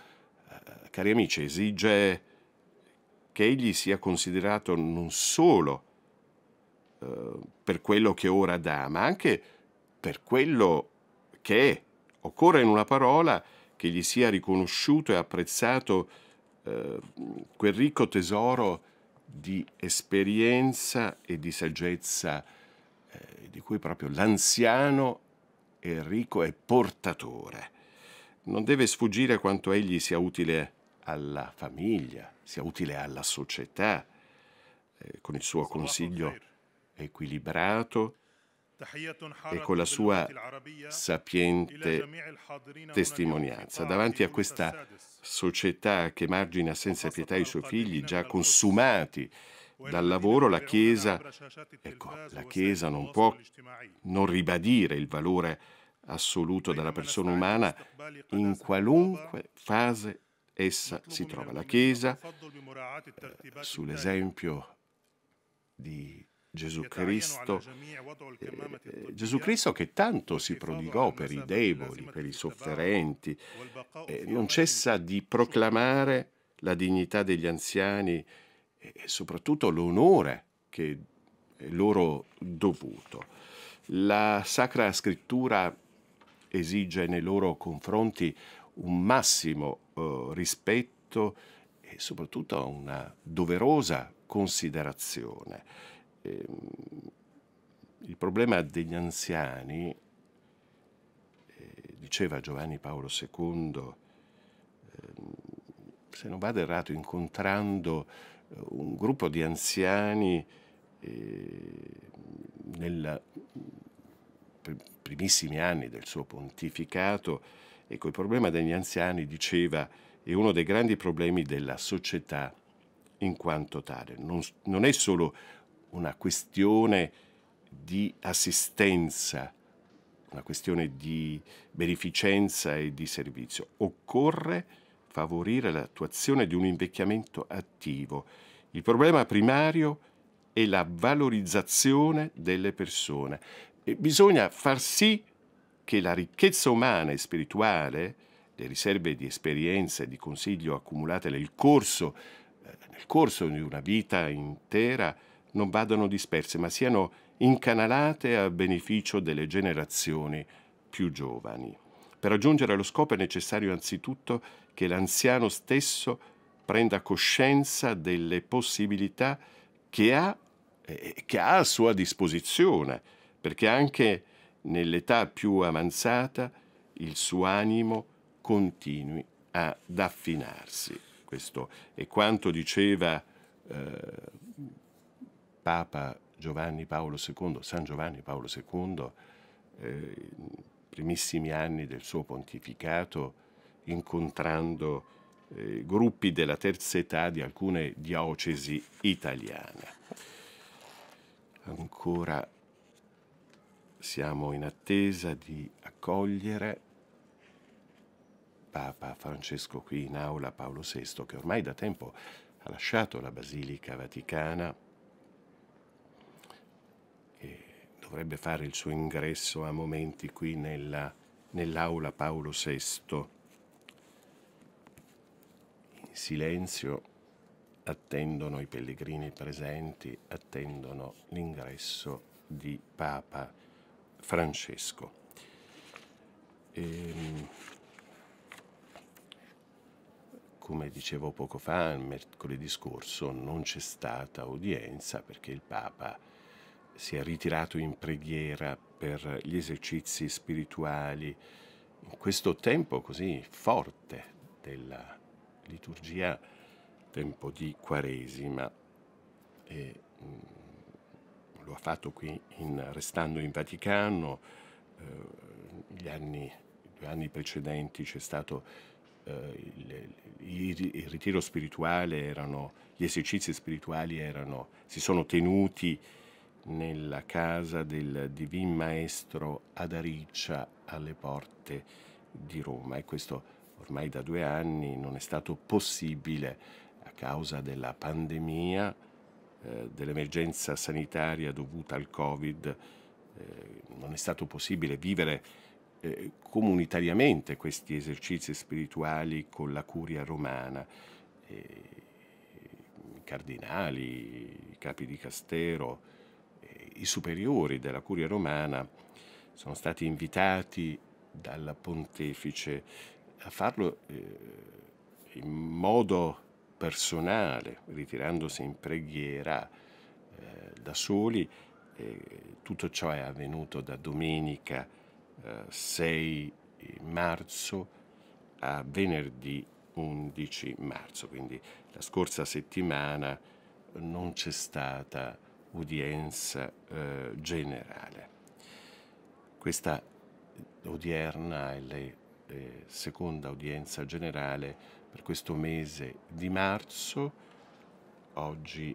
eh, cari amici, esige che egli sia considerato non solo eh, per quello che ora dà, ma anche per quello che è. Occorre in una parola che gli sia riconosciuto e apprezzato eh, quel ricco tesoro di esperienza e di saggezza eh, di cui proprio l'anziano è ricco e portatore. Non deve sfuggire quanto egli sia utile alla famiglia, sia utile alla società, eh, con il suo consiglio equilibrato e con la sua sapiente testimonianza. Davanti a questa società che margina senza pietà i suoi figli già consumati dal lavoro, la Chiesa, ecco, la Chiesa non può non ribadire il valore assoluto della persona umana in qualunque fase essa si trova. La Chiesa, eh, sull'esempio di Gesù Cristo, eh, eh, Gesù Cristo che tanto si prodigò per i deboli, per i sofferenti, eh, non cessa di proclamare la dignità degli anziani e, soprattutto l'onore che è loro dovuto. La Sacra Scrittura esige nei loro confronti un massimo rispetto e soprattutto una doverosa considerazione eh, il problema degli anziani, eh, diceva Giovanni Paolo II, ehm, se non vado errato, incontrando eh, un gruppo di anziani ehm, nei primissimi anni del suo pontificato, ecco, il problema degli anziani, diceva, è uno dei grandi problemi della società in quanto tale. Non, non è solo una questione di assistenza, una questione di beneficenza e di servizio. Occorre favorire l'attuazione di un invecchiamento attivo. Il problema primario è la valorizzazione delle persone. E bisogna far sì che la ricchezza umana e spirituale, le riserve di esperienza e di consiglio accumulate nel corso, eh, nel corso di una vita intera, non vadano disperse, ma siano incanalate a beneficio delle generazioni più giovani. Per raggiungere lo scopo è necessario anzitutto che l'anziano stesso prenda coscienza delle possibilità che ha, eh, che ha a sua disposizione, perché anche nell'età più avanzata il suo animo continui ad affinarsi. Questo è quanto diceva eh, Papa Giovanni Paolo II, San Giovanni Paolo II, eh, primissimi anni del suo pontificato, incontrando eh, gruppi della terza età di alcune diocesi italiane. Ancora siamo in attesa di accogliere Papa Francesco qui in aula Paolo VI, che ormai da tempo ha lasciato la Basilica Vaticana dovrebbe fare il suo ingresso a momenti qui nella, nell'aula Paolo VI. In silenzio attendono i pellegrini presenti, attendono l'ingresso di Papa Francesco. E, ehm, come dicevo poco fa, mercoledì scorso non c'è stata udienza perché il Papa si è ritirato in preghiera per gli esercizi spirituali, in questo tempo così forte della liturgia, tempo di Quaresima, e, mh, mm, lo ha fatto qui in, restando in Vaticano, eh, gli anni, due anni precedenti c'è stato eh, il, il, ritiro spirituale, erano, gli esercizi spirituali erano, si sono tenuti nella casa del Divin Maestro Adariccia alle porte di Roma e questo ormai da due anni non è stato possibile a causa della pandemia, eh, dell'emergenza sanitaria dovuta al Covid, eh, non è stato possibile vivere eh, comunitariamente questi esercizi spirituali con la curia romana. Eh, I cardinali, i capi di castero, i superiori della curia romana sono stati invitati dal pontefice a farlo eh, in modo personale, ritirandosi in preghiera eh, da soli. Eh, tutto ciò è avvenuto da domenica 6 eh, marzo a venerdì 11 marzo, quindi la scorsa settimana non c'è stata udienza eh, generale. Questa odierna è la eh, seconda udienza generale per questo mese di marzo. Oggi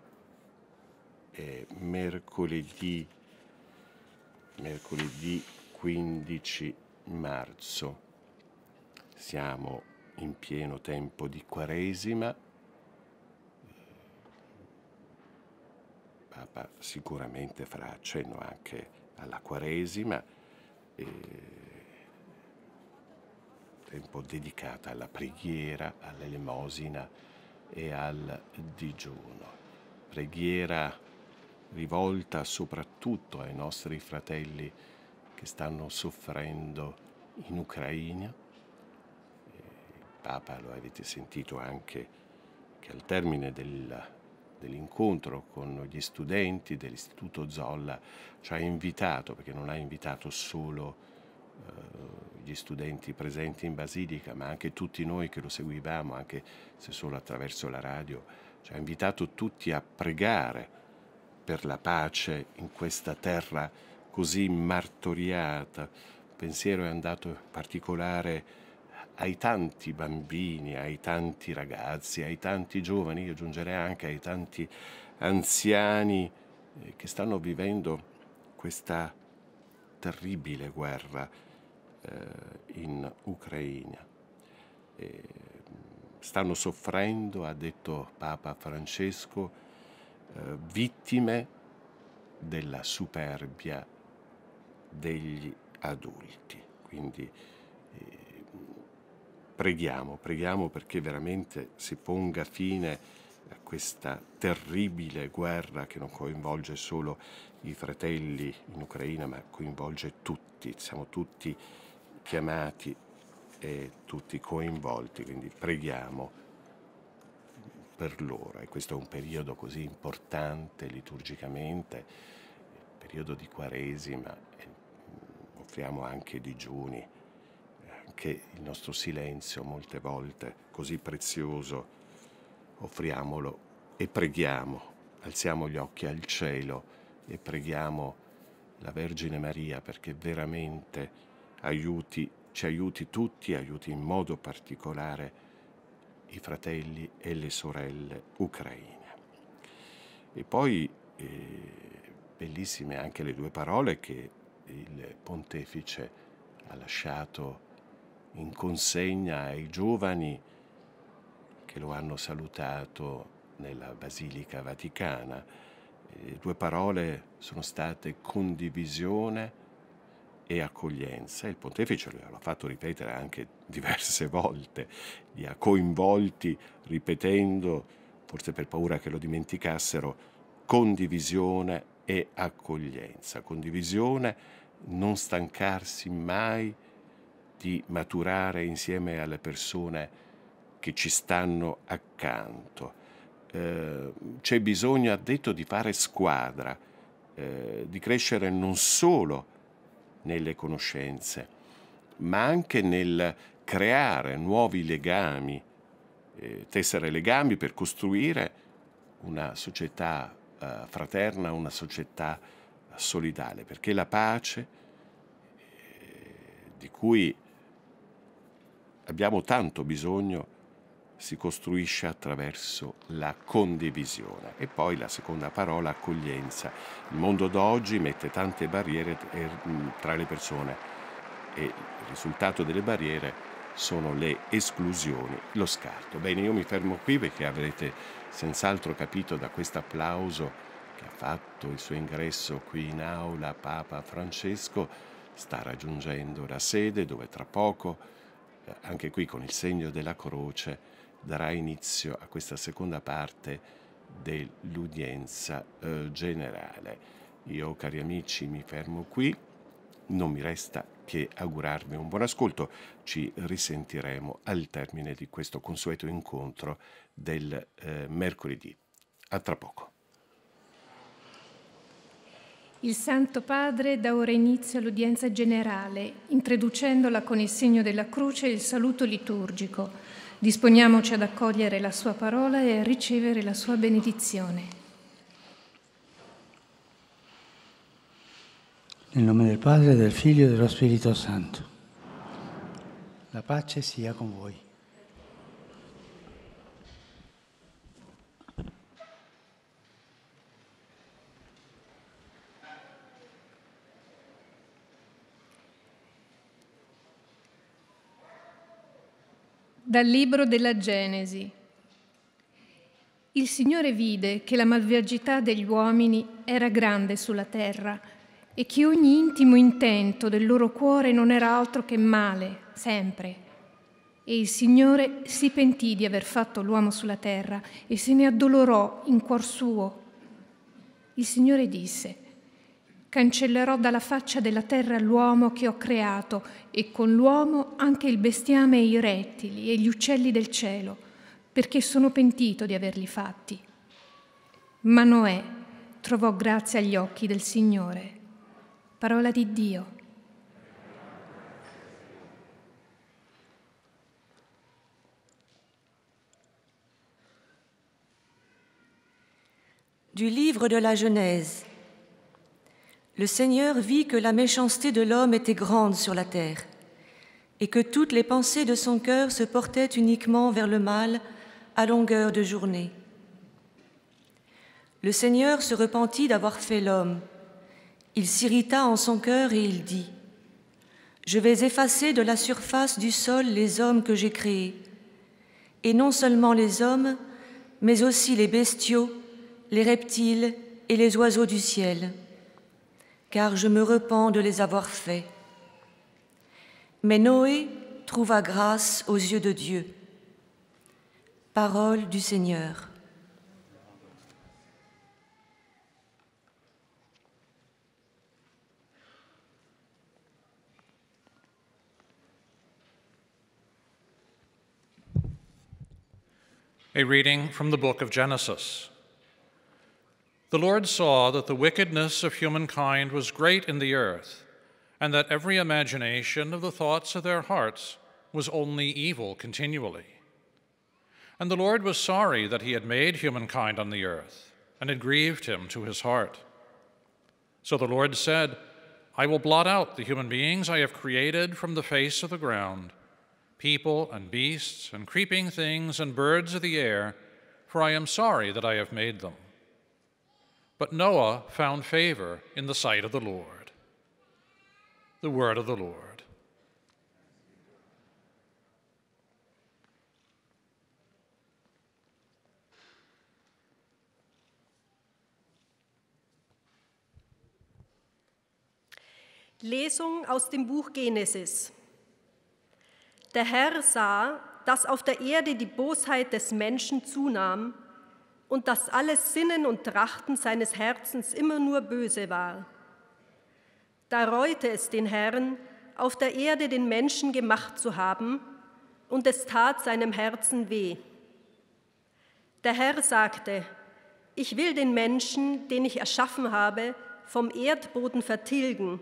è mercoledì, mercoledì 15 marzo. Siamo in pieno tempo di Quaresima Papa sicuramente farà accenno anche alla Quaresima, tempo dedicato alla preghiera, all'elemosina e al digiuno. Preghiera rivolta soprattutto ai nostri fratelli che stanno soffrendo in Ucraina. Il Papa lo avete sentito anche che al termine della dell'incontro con gli studenti dell'Istituto Zolla ci ha invitato, perché non ha invitato solo eh, gli studenti presenti in Basilica, ma anche tutti noi che lo seguivamo, anche se solo attraverso la radio, ci ha invitato tutti a pregare per la pace in questa terra così martoriata. Il pensiero è andato in particolare ai tanti bambini, ai tanti ragazzi, ai tanti giovani, io aggiungerei anche ai tanti anziani eh, che stanno vivendo questa terribile guerra eh, in Ucraina. E eh, stanno soffrendo, ha detto Papa Francesco, eh, vittime della superbia degli adulti. Quindi preghiamo, preghiamo perché veramente si ponga fine a questa terribile guerra che non coinvolge solo i fratelli in Ucraina, ma coinvolge tutti, siamo tutti chiamati e tutti coinvolti, quindi preghiamo per loro e questo è un periodo così importante liturgicamente, il periodo di Quaresima, offriamo anche digiuni che il nostro silenzio molte volte così prezioso offriamolo e preghiamo, alziamo gli occhi al cielo e preghiamo la Vergine Maria perché veramente aiuti, ci aiuti tutti, aiuti in modo particolare i fratelli e le sorelle ucraine. E poi eh, bellissime anche le due parole che il pontefice ha lasciato in consegna ai giovani che lo hanno salutato nella Basilica Vaticana. Le eh, due parole sono state condivisione e accoglienza. Il pontefice l'ha fatto ripetere anche diverse *laughs* volte, li ha coinvolti ripetendo, forse per paura che lo dimenticassero, condivisione e accoglienza. Condivisione, non stancarsi mai di maturare insieme alle persone che ci stanno accanto. Eh, c'è bisogno, ha detto, di fare squadra, eh, di crescere non solo nelle conoscenze, ma anche nel creare nuovi legami, eh, tessere legami per costruire una società eh, fraterna, una società solidale, perché la pace eh, di cui abbiamo tanto bisogno si costruisce attraverso la condivisione. E poi la seconda parola, accoglienza. Il mondo d'oggi mette tante barriere eh, tra le persone e il risultato delle barriere sono le esclusioni, lo scarto. Bene, io mi fermo qui perché avrete senz'altro capito da questo applauso che ha fatto il suo ingresso qui in aula Papa Francesco, sta raggiungendo la sede dove tra poco anche qui con il segno della croce, darà inizio a questa seconda parte dell'udienza eh, generale. Io, cari amici, mi fermo qui, non mi resta che augurarvi un buon ascolto, ci risentiremo al termine di questo consueto incontro del eh, mercoledì. A tra poco il Santo Padre dà ora inizio all'udienza generale, introducendola con il segno della croce e il saluto liturgico. Disponiamoci ad accogliere la sua parola e a ricevere la sua benedizione. Nel nome del Padre, del Figlio e dello Spirito Santo. La pace sia con voi. Dal libro della Genesi. Il Signore vide che la malvagità degli uomini era grande sulla terra e che ogni intimo intento del loro cuore non era altro che male, sempre. E il Signore si pentì di aver fatto l'uomo sulla terra e se ne addolorò in cuor suo. Il Signore disse, Cancellerò dalla faccia della terra l'uomo che ho creato e con l'uomo anche il bestiame e i rettili e gli uccelli del cielo, perché sono pentito di averli fatti. Ma Noè trovò grazia agli occhi del Signore. Parola di Dio. Du livre de la Genèse. le Seigneur vit que la méchanceté de l'homme était grande sur la terre, et que toutes les pensées de son cœur se portaient uniquement vers le mal à longueur de journée. Le Seigneur se repentit d'avoir fait l'homme. Il s'irrita en son cœur et il dit, Je vais effacer de la surface du sol les hommes que j'ai créés, et non seulement les hommes, mais aussi les bestiaux, les reptiles et les oiseaux du ciel car je me repens de les avoir faits. Mais Noé trouva grâce aux yeux de Dieu. Parole du Seigneur. A reading from the book of Genesis. The Lord saw that the wickedness of humankind was great in the earth, and that every imagination of the thoughts of their hearts was only evil continually. And the Lord was sorry that he had made humankind on the earth, and it grieved him to his heart. So the Lord said, I will blot out the human beings I have created from the face of the ground, people and beasts and creeping things and birds of the air, for I am sorry that I have made them. But Noah found favor in the sight of the Lord. The word of the Lord. Lesung aus dem Buch Genesis. Der Herr sah, dass auf der Erde die Bosheit des Menschen zunahm und dass alles Sinnen und Trachten seines Herzens immer nur böse war. Da reute es den Herrn, auf der Erde den Menschen gemacht zu haben, und es tat seinem Herzen weh. Der Herr sagte, ich will den Menschen, den ich erschaffen habe, vom Erdboden vertilgen,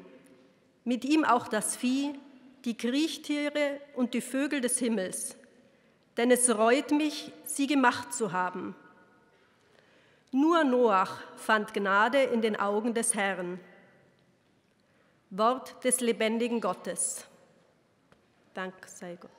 mit ihm auch das Vieh, die Kriechtiere und die Vögel des Himmels, denn es reut mich, sie gemacht zu haben. Nur Noach fand Gnade in den Augen des Herrn. Wort des lebendigen Gottes. Dank sei Gott.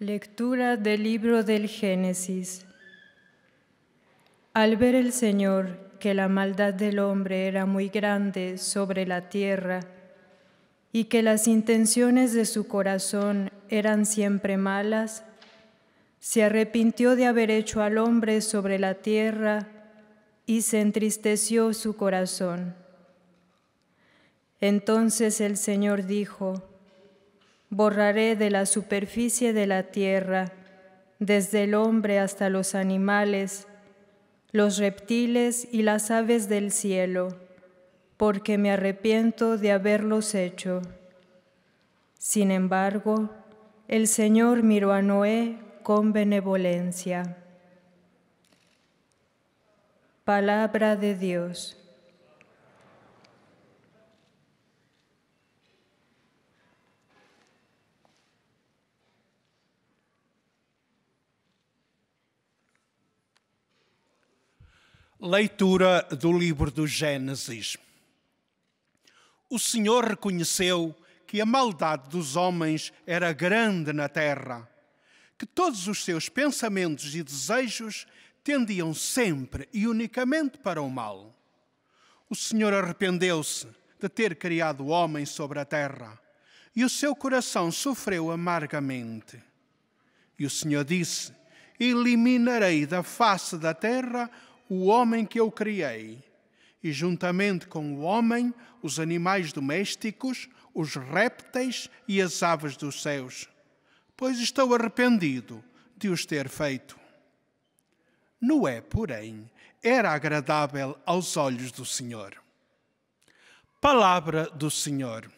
Lectura del libro del Génesis. Al ver el Señor que la maldad del hombre era muy grande sobre la tierra y que las intenciones de su corazón eran siempre malas, se arrepintió de haber hecho al hombre sobre la tierra y se entristeció su corazón. Entonces el Señor dijo, borraré de la superficie de la tierra, desde el hombre hasta los animales, los reptiles y las aves del cielo, porque me arrepiento de haberlos hecho. Sin embargo, el Señor miró a Noé con benevolencia. Palabra de Dios. Leitura do livro do Gênesis. O Senhor reconheceu que a maldade dos homens era grande na terra, que todos os seus pensamentos e desejos tendiam sempre e unicamente para o mal. O Senhor arrependeu-se de ter criado o homem sobre a terra, e o seu coração sofreu amargamente. E o Senhor disse: Eliminarei da face da terra o homem que eu criei, e juntamente com o homem, os animais domésticos, os répteis e as aves dos céus, pois estou arrependido de os ter feito. Noé, porém, era agradável aos olhos do Senhor. Palavra do Senhor.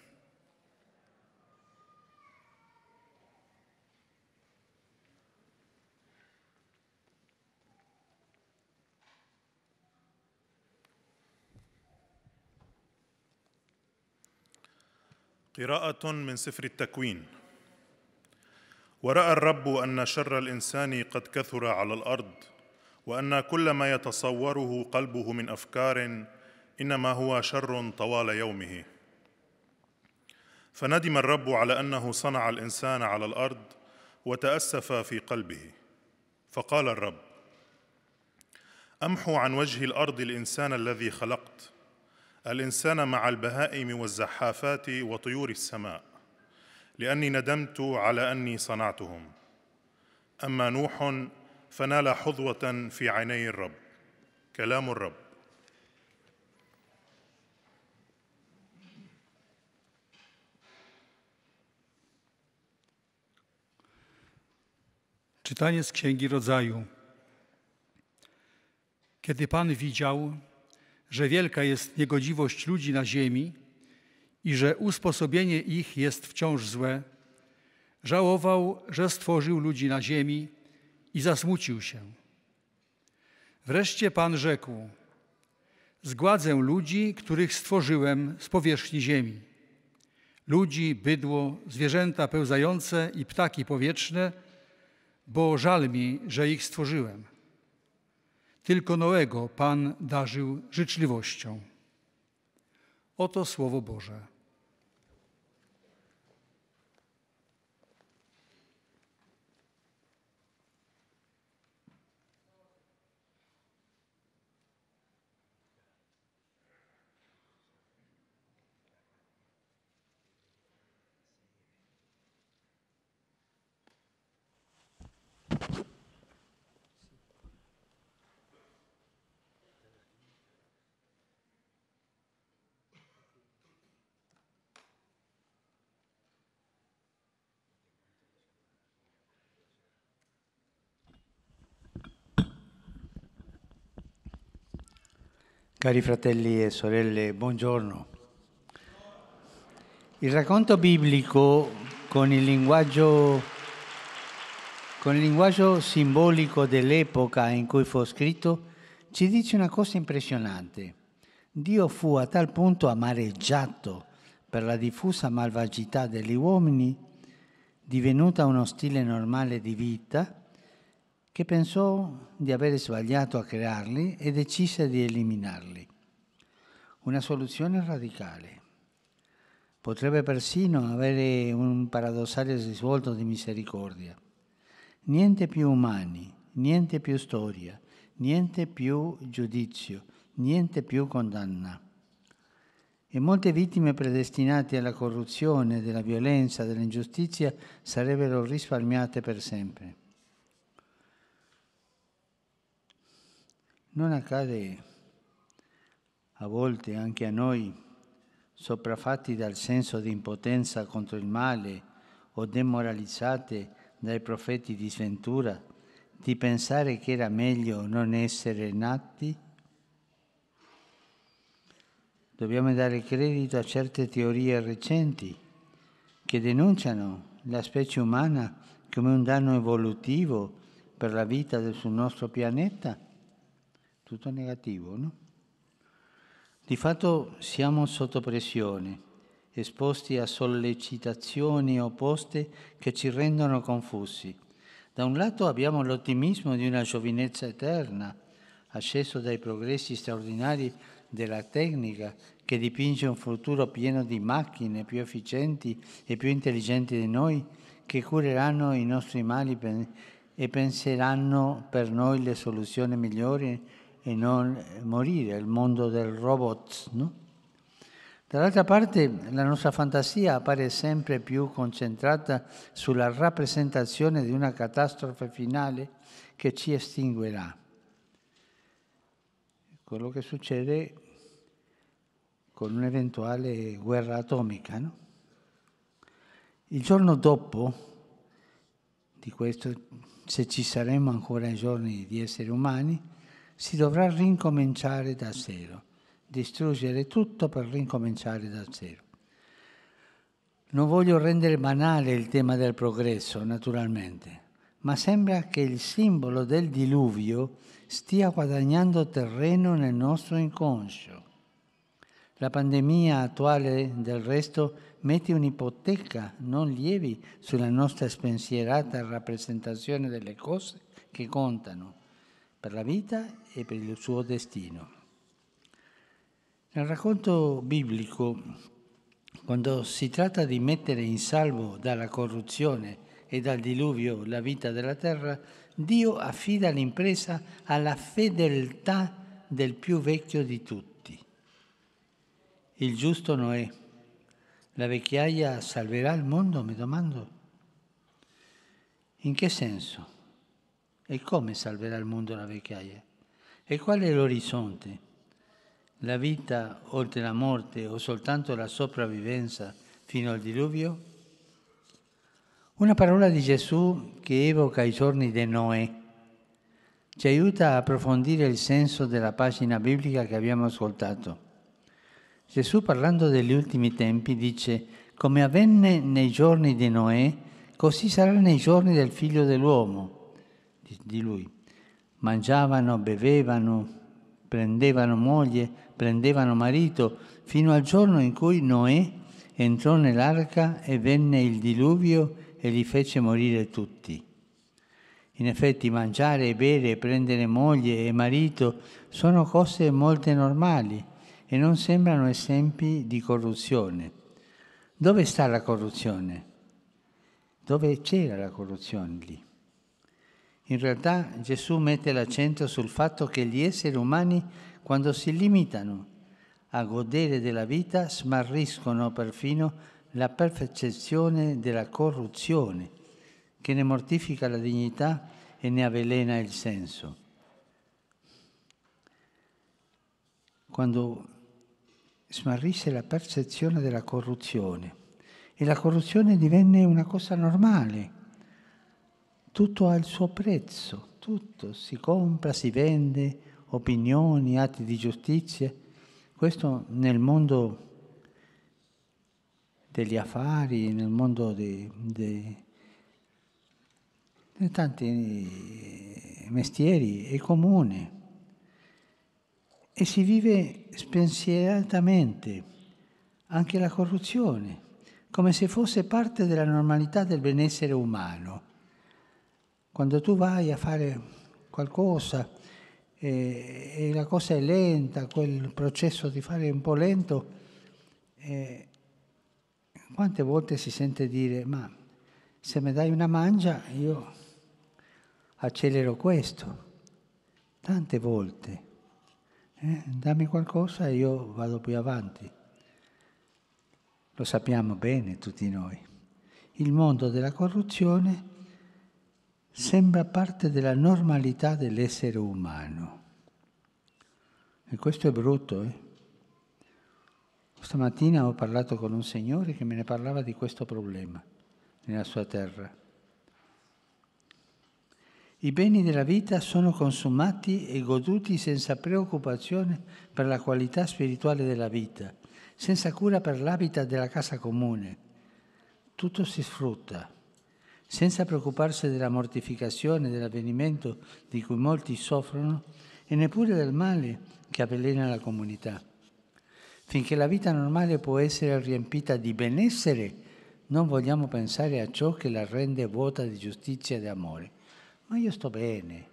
قراءة من سفر التكوين ورأى الرب أن شر الإنسان قد كثر على الأرض وأن كل ما يتصوره قلبه من أفكار إنما هو شر طوال يومه فندم الرب على أنه صنع الإنسان على الأرض وتأسف في قلبه فقال الرب أمحو عن وجه الأرض الإنسان الذي خلقت الإنسان مع البهائم والزحافات وطيور السماء لأني ندمت على أني صنعتهم أما نوح فنال حظوة في عيني الرب كلام الرب Czytanie z Księgi Rodzaju. Kiedy Pan widział, że wielka jest niegodziwość ludzi na ziemi i że usposobienie ich jest wciąż złe, żałował, że stworzył ludzi na ziemi i zasmucił się. Wreszcie Pan rzekł: Zgładzę ludzi, których stworzyłem z powierzchni ziemi. Ludzi, bydło, zwierzęta pełzające i ptaki powietrzne, bo żal mi, że ich stworzyłem. Tylko Noego Pan darzył życzliwością. Oto Słowo Boże. Cari fratelli e sorelle, buongiorno. Il racconto biblico con il linguaggio, con il linguaggio simbolico dell'epoca in cui fu scritto ci dice una cosa impressionante. Dio fu a tal punto amareggiato per la diffusa malvagità degli uomini, divenuta uno stile normale di vita, che pensò di avere sbagliato a crearli e decise di eliminarli. Una soluzione radicale. Potrebbe persino avere un paradossale risvolto di misericordia. Niente più umani, niente più storia, niente più giudizio, niente più condanna. E molte vittime predestinate alla corruzione, della violenza, dell'ingiustizia sarebbero risparmiate per sempre. Non accade a volte anche a noi, sopraffatti dal senso di impotenza contro il male o demoralizzate dai profeti di sventura, di pensare che era meglio non essere nati? Dobbiamo dare credito a certe teorie recenti che denunciano la specie umana come un danno evolutivo per la vita sul nostro pianeta? tutto negativo, no? Di fatto siamo sotto pressione, esposti a sollecitazioni opposte che ci rendono confusi. Da un lato abbiamo l'ottimismo di una giovinezza eterna, asceso dai progressi straordinari della tecnica che dipinge un futuro pieno di macchine più efficienti e più intelligenti di noi, che cureranno i nostri mali e penseranno per noi le soluzioni migliori e non morire, il mondo del robot. No? Dall'altra parte la nostra fantasia appare sempre più concentrata sulla rappresentazione di una catastrofe finale che ci estinguerà. Quello che succede con un'eventuale guerra atomica. No? Il giorno dopo di questo, se ci saremo ancora i giorni di esseri umani, si dovrà rincominciare da zero, distruggere tutto per rincominciare da zero. Non voglio rendere banale il tema del progresso, naturalmente, ma sembra che il simbolo del diluvio stia guadagnando terreno nel nostro inconscio. La pandemia attuale, del resto, mette un'ipoteca non lievi sulla nostra spensierata rappresentazione delle cose che contano per la vita e per il suo destino. Nel racconto biblico, quando si tratta di mettere in salvo dalla corruzione e dal diluvio la vita della terra, Dio affida l'impresa alla fedeltà del più vecchio di tutti, il giusto Noè. La vecchiaia salverà il mondo, mi domando? In che senso? E come salverà il mondo la vecchiaia? E qual è l'orizzonte? La vita oltre la morte o soltanto la sopravvivenza fino al diluvio? Una parola di Gesù che evoca i giorni di Noè ci aiuta a approfondire il senso della pagina biblica che abbiamo ascoltato. Gesù parlando degli ultimi tempi dice come avvenne nei giorni di Noè, così sarà nei giorni del figlio dell'uomo di lui. Mangiavano, bevevano, prendevano moglie, prendevano marito, fino al giorno in cui Noè entrò nell'arca e venne il diluvio e li fece morire tutti. In effetti mangiare, e bere, prendere moglie e marito sono cose molto normali e non sembrano esempi di corruzione. Dove sta la corruzione? Dove c'era la corruzione lì? In realtà Gesù mette l'accento sul fatto che gli esseri umani, quando si limitano a godere della vita, smarriscono perfino la percezione della corruzione, che ne mortifica la dignità e ne avvelena il senso. Quando smarrisce la percezione della corruzione e la corruzione divenne una cosa normale, tutto ha il suo prezzo, tutto si compra, si vende, opinioni, atti di giustizia. Questo nel mondo degli affari, nel mondo dei, dei, dei tanti mestieri è comune e si vive spensieratamente anche la corruzione, come se fosse parte della normalità del benessere umano quando tu vai a fare qualcosa e, eh, e la cosa è lenta, quel processo di fare è un po' lento, eh, quante volte si sente dire ma se mi dai una mangia io accelero questo. Tante volte. Eh, dammi qualcosa e io vado più avanti. Lo sappiamo bene tutti noi. Il mondo della corruzione sembra parte della normalità dell'essere umano. E questo è brutto, eh? Stamattina ho parlato con un signore che me ne parlava di questo problema nella sua terra. I beni della vita sono consumati e goduti senza preoccupazione per la qualità spirituale della vita, senza cura per l'habitat della casa comune. Tutto si sfrutta senza preoccuparsi della mortificazione, dell'avvenimento di cui molti soffrono e neppure del male che avvelena la comunità. Finché la vita normale può essere riempita di benessere, non vogliamo pensare a ciò che la rende vuota di giustizia e di amore. Ma io sto bene.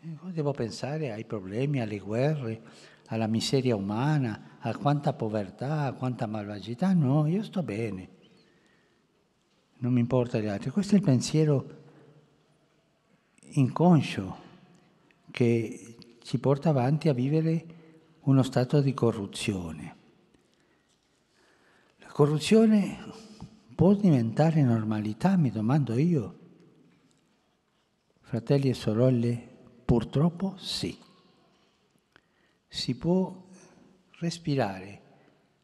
Devo pensare ai problemi, alle guerre, alla miseria umana, a quanta povertà, a quanta malvagità. No, io sto bene non mi importa gli altri. Questo è il pensiero inconscio che ci porta avanti a vivere uno stato di corruzione. La corruzione può diventare normalità, mi domando io. Fratelli e sorelle, purtroppo sì. Si può respirare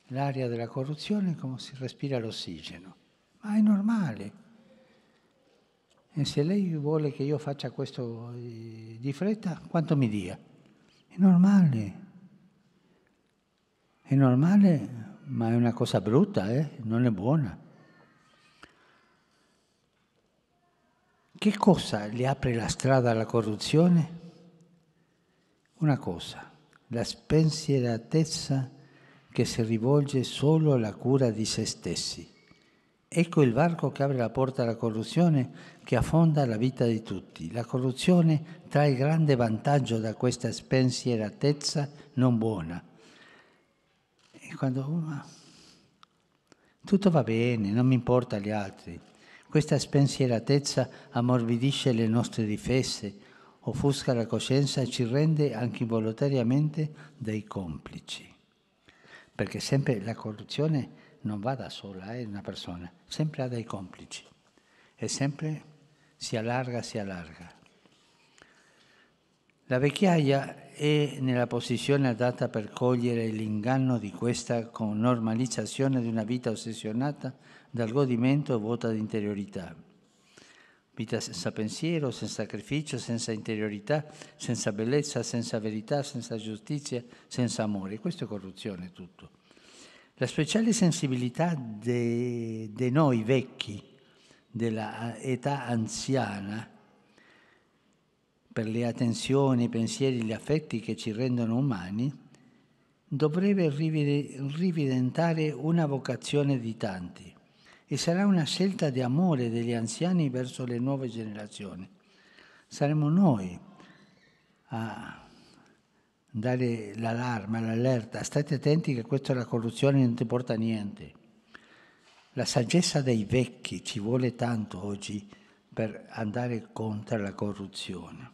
l'aria della corruzione come si respira l'ossigeno. Ma è normale. E se lei vuole che io faccia questo eh, di fretta, quanto mi dia? È normale. È normale, ma è una cosa brutta, eh? non è buona. Che cosa le apre la strada alla corruzione? Una cosa, la spensieratezza che si rivolge solo alla cura di se stessi Ecco il varco che apre la porta alla corruzione che affonda la vita di tutti. La corruzione trae grande vantaggio da questa spensieratezza non buona. E quando uno... Tutto va bene, non mi importa gli altri. Questa spensieratezza ammorbidisce le nostre difese, offusca la coscienza e ci rende anche involontariamente dei complici. Perché sempre la corruzione non va da sola, è eh, una persona, sempre ha dei complici e sempre si allarga, si allarga. La vecchiaia è nella posizione adatta per cogliere l'inganno di questa normalizzazione di una vita ossessionata dal godimento e vuota di interiorità. Vita senza pensiero, senza sacrificio, senza interiorità, senza bellezza, senza verità, senza giustizia, senza amore. Questo è corruzione tutto la speciale sensibilità di noi vecchi, dell'età anziana, per le attenzioni, i pensieri, gli affetti che ci rendono umani, dovrebbe rividentare una vocazione di tanti e sarà una scelta di amore degli anziani verso le nuove generazioni. Saremo noi a dare l'allarme, l'allerta, state attenti che questa è la corruzione non ti porta a niente. La saggezza dei vecchi ci vuole tanto oggi per andare contro la corruzione.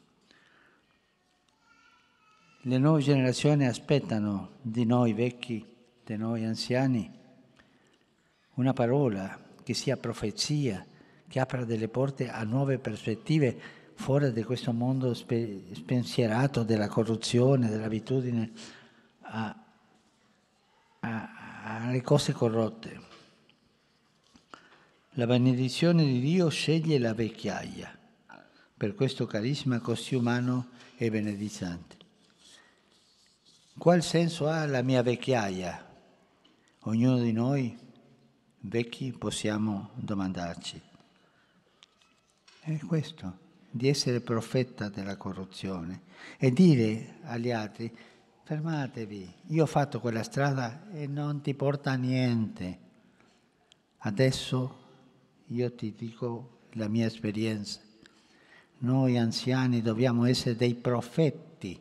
Le nuove generazioni aspettano di noi vecchi, di noi anziani, una parola che sia profezia, che apra delle porte a nuove prospettive fuori da questo mondo spensierato della corruzione, dell'abitudine a, a, alle cose corrotte. La benedizione di Dio sceglie la vecchiaia per questo carisma così umano e benedizzante. Qual senso ha la mia vecchiaia? Ognuno di noi, vecchi, possiamo domandarci. È questo di essere profeta della corruzione e dire agli altri fermatevi, io ho fatto quella strada e non ti porta a niente. Adesso io ti dico la mia esperienza. Noi anziani dobbiamo essere dei profetti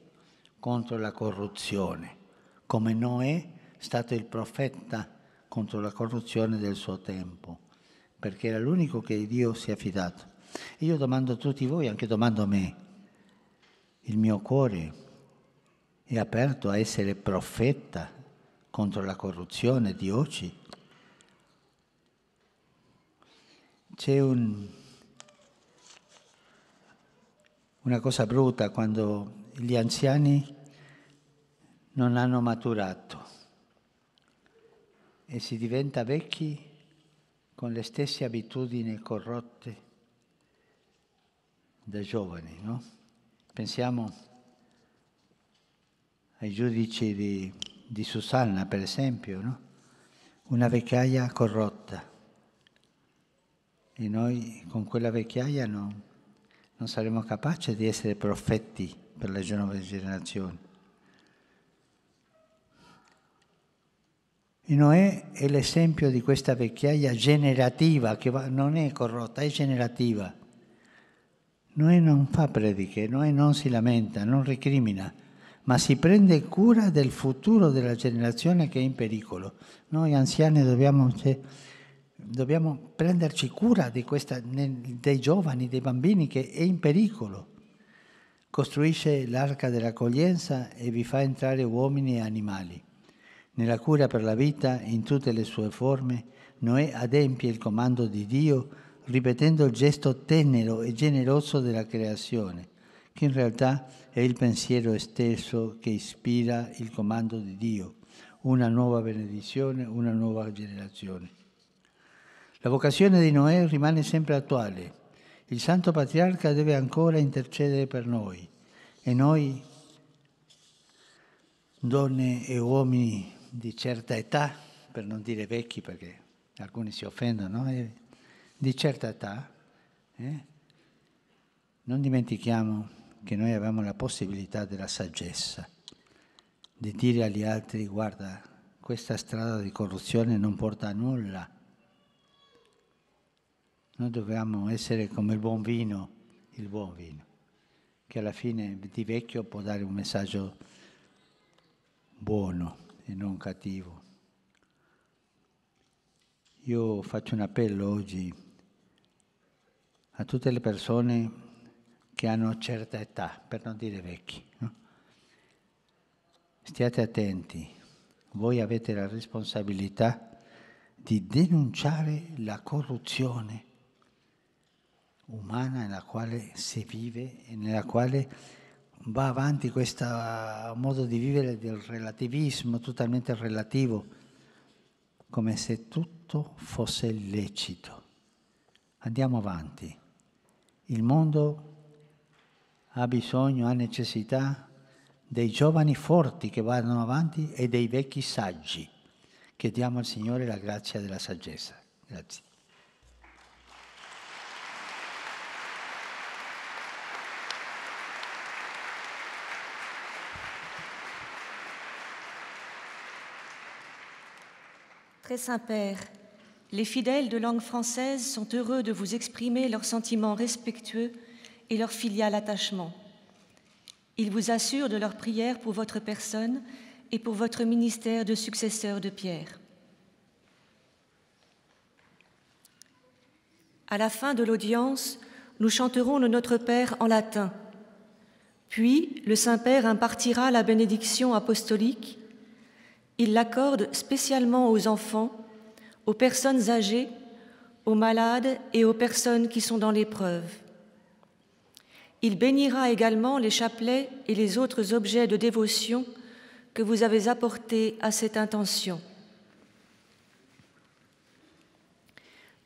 contro la corruzione, come Noè è stato il profeta contro la corruzione del suo tempo, perché era l'unico che Dio si è affidato. E io domando a tutti voi, anche domando a me, il mio cuore è aperto a essere profeta contro la corruzione di oggi? C'è un, una cosa brutta quando gli anziani non hanno maturato e si diventa vecchi con le stesse abitudini corrotte da giovani. No? Pensiamo ai giudici di, di Susanna, per esempio, no? una vecchiaia corrotta. E noi con quella vecchiaia non, non saremo capaci di essere profetti per le giovane generazioni. E Noè è l'esempio di questa vecchiaia generativa, che va, non è corrotta, è generativa. Noè non fa prediche, Noè non si lamenta, non recrimina, ma si prende cura del futuro della generazione che è in pericolo. Noi anziani dobbiamo, cioè, dobbiamo prenderci cura questa, dei giovani, dei bambini che è in pericolo. Costruisce l'arca dell'accoglienza e vi fa entrare uomini e animali. Nella cura per la vita, in tutte le sue forme, Noè adempie il comando di Dio ripetendo il gesto tenero e generoso della creazione, che in realtà è il pensiero stesso che ispira il comando di Dio, una nuova benedizione, una nuova generazione. La vocazione di Noè rimane sempre attuale. Il Santo Patriarca deve ancora intercedere per noi e noi, donne e uomini di certa età, per non dire vecchi perché alcuni si offendono, eh, di certa età, eh, non dimentichiamo che noi avevamo la possibilità della saggezza, di dire agli altri guarda, questa strada di corruzione non porta a nulla. Noi dobbiamo essere come il buon vino, il buon vino, che alla fine di vecchio può dare un messaggio buono e non cattivo. Io faccio un appello oggi a tutte le persone che hanno certa età, per non dire vecchi. No? Stiate attenti, voi avete la responsabilità di denunciare la corruzione umana nella quale si vive e nella quale va avanti questo modo di vivere del relativismo totalmente relativo, come se tutto fosse lecito. Andiamo avanti. Il mondo ha bisogno, ha necessità dei giovani forti che vanno avanti e dei vecchi saggi. Chiediamo al Signore la grazia della saggezza. Grazie. Très Saint-Père, Les fidèles de langue française sont heureux de vous exprimer leurs sentiments respectueux et leur filial attachement. Ils vous assurent de leurs prières pour votre personne et pour votre ministère de successeur de Pierre. À la fin de l'audience, nous chanterons le Notre Père en latin. Puis le Saint-Père impartira la bénédiction apostolique. Il l'accorde spécialement aux enfants aux personnes âgées, aux malades et aux personnes qui sont dans l'épreuve. Il bénira également les chapelets et les autres objets de dévotion que vous avez apportés à cette intention.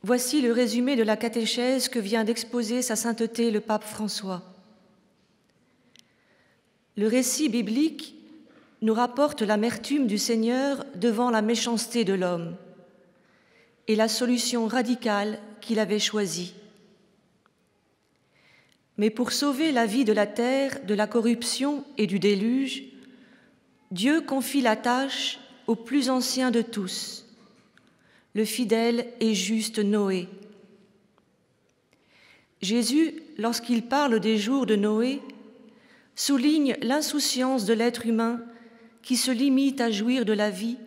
Voici le résumé de la catéchèse que vient d'exposer Sa Sainteté le Pape François. Le récit biblique nous rapporte l'amertume du Seigneur devant la méchanceté de l'homme et la solution radicale qu'il avait choisie. Mais pour sauver la vie de la terre, de la corruption et du déluge, Dieu confie la tâche au plus ancien de tous, le fidèle et juste Noé. Jésus, lorsqu'il parle des jours de Noé, souligne l'insouciance de l'être humain qui se limite à jouir de la vie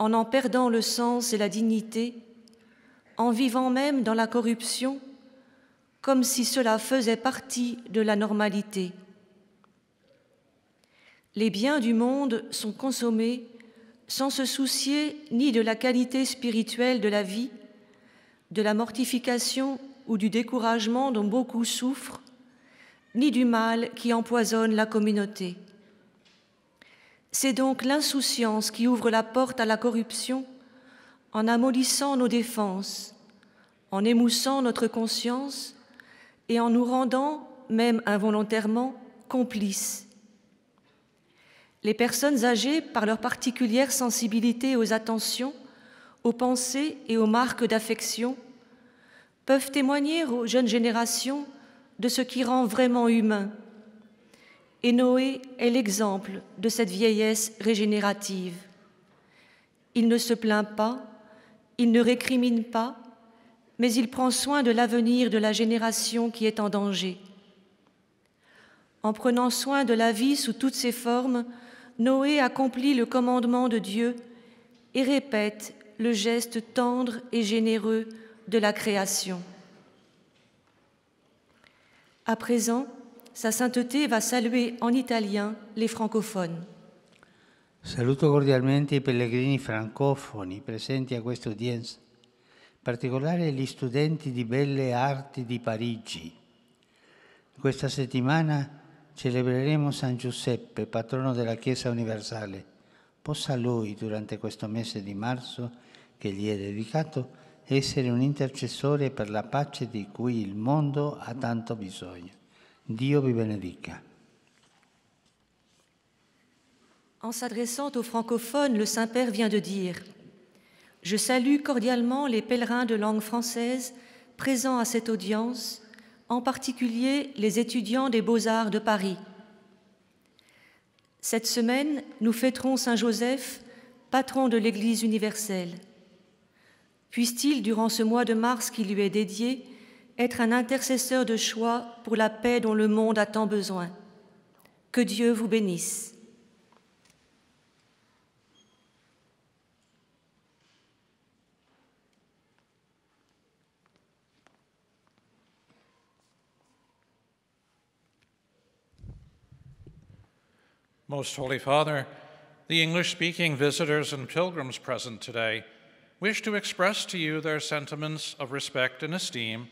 en en perdant le sens et la dignité, en vivant même dans la corruption, comme si cela faisait partie de la normalité. Les biens du monde sont consommés sans se soucier ni de la qualité spirituelle de la vie, de la mortification ou du découragement dont beaucoup souffrent, ni du mal qui empoisonne la communauté. C'est donc l'insouciance qui ouvre la porte à la corruption en amollissant nos défenses, en émoussant notre conscience et en nous rendant, même involontairement, complices. Les personnes âgées, par leur particulière sensibilité aux attentions, aux pensées et aux marques d'affection, peuvent témoigner aux jeunes générations de ce qui rend vraiment humain, et Noé est l'exemple de cette vieillesse régénérative. Il ne se plaint pas, il ne récrimine pas, mais il prend soin de l'avenir de la génération qui est en danger. En prenant soin de la vie sous toutes ses formes, Noé accomplit le commandement de Dieu et répète le geste tendre et généreux de la création. À présent, Sa Sainteté va saluer en italien les francophones. Saluto cordialmente i pellegrini francofoni presenti a questa udienza, in particolare gli studenti di Belle Arti di Parigi. Questa settimana celebreremo San Giuseppe, patrono della Chiesa Universale. Possa lui, durante questo mese di marzo che gli è dedicato, essere un intercessore per la pace di cui il mondo ha tanto bisogno. benedica. En s'adressant aux francophones, le Saint-Père vient de dire Je salue cordialement les pèlerins de langue française présents à cette audience, en particulier les étudiants des beaux-arts de Paris. Cette semaine, nous fêterons Saint Joseph, patron de l'Église universelle. Puisse-t-il, durant ce mois de mars qui lui est dédié, être un intercesseur de choix pour la paix dont le monde a tant besoin. Que Dieu vous bénisse. Most Holy Father, the English speaking visitors and pilgrims present today wish to express to you their sentiments of respect and esteem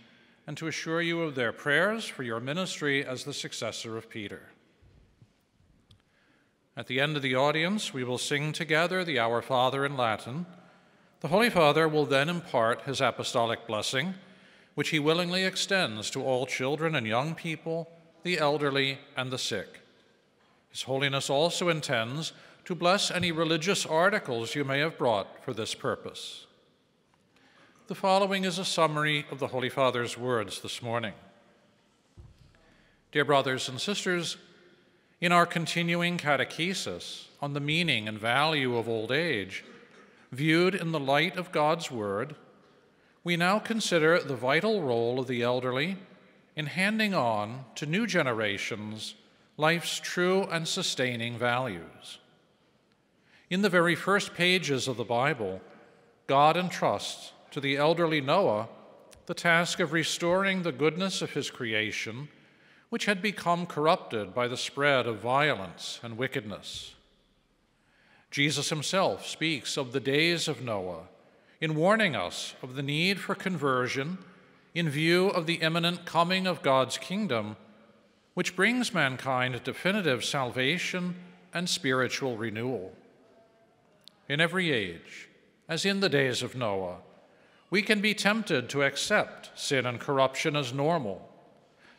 and to assure you of their prayers for your ministry as the successor of Peter. At the end of the audience, we will sing together the Our Father in Latin. The Holy Father will then impart his apostolic blessing, which he willingly extends to all children and young people, the elderly, and the sick. His Holiness also intends to bless any religious articles you may have brought for this purpose. The following is a summary of the Holy Father's words this morning. Dear brothers and sisters, in our continuing catechesis on the meaning and value of old age, viewed in the light of God's Word, we now consider the vital role of the elderly in handing on to new generations life's true and sustaining values. In the very first pages of the Bible, God entrusts to the elderly Noah the task of restoring the goodness of his creation, which had become corrupted by the spread of violence and wickedness. Jesus himself speaks of the days of Noah in warning us of the need for conversion in view of the imminent coming of God's kingdom, which brings mankind definitive salvation and spiritual renewal. In every age, as in the days of Noah, we can be tempted to accept sin and corruption as normal,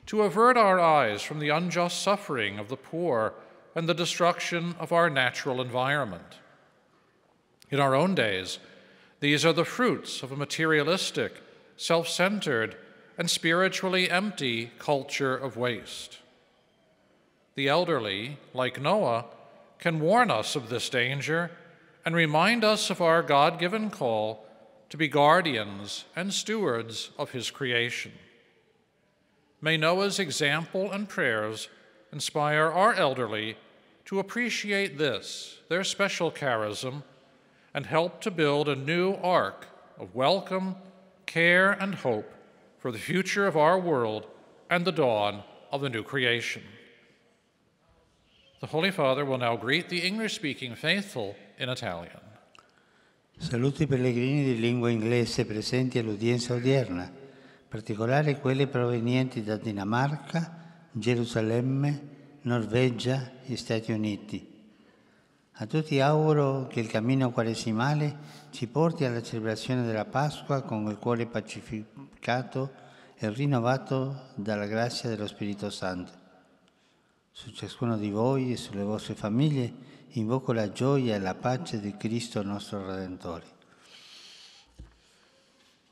to avert our eyes from the unjust suffering of the poor and the destruction of our natural environment. In our own days, these are the fruits of a materialistic, self centered, and spiritually empty culture of waste. The elderly, like Noah, can warn us of this danger and remind us of our God given call to be guardians and stewards of his creation. May Noah's example and prayers inspire our elderly to appreciate this, their special charism, and help to build a new ark of welcome, care, and hope for the future of our world and the dawn of the new creation. The Holy Father will now greet the English speaking faithful in Italian. Saluti i pellegrini di lingua inglese presenti all'udienza odierna, in particolare quelli provenienti da Dinamarca, Gerusalemme, Norvegia e Stati Uniti. A tutti auguro che il cammino quaresimale ci porti alla celebrazione della Pasqua con il cuore pacificato e rinnovato dalla grazia dello Spirito Santo. Su ciascuno di voi e sulle vostre famiglie, invoco la gioia e la pace di Cristo nostro Redentore.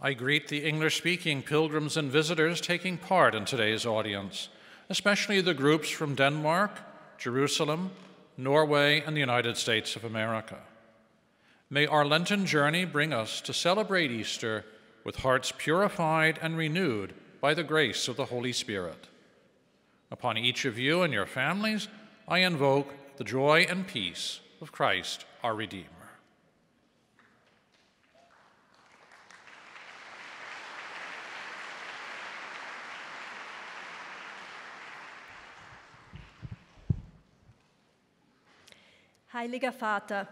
I greet the English speaking pilgrims and visitors taking part in today's audience, especially the groups from Denmark, Jerusalem, Norway, and the United States of America. May our Lenten journey bring us to celebrate Easter with hearts purified and renewed by the grace of the Holy Spirit. Upon each of you and your families, I invoke the joy and peace of Christ our Redeemer. Heiliger Vater,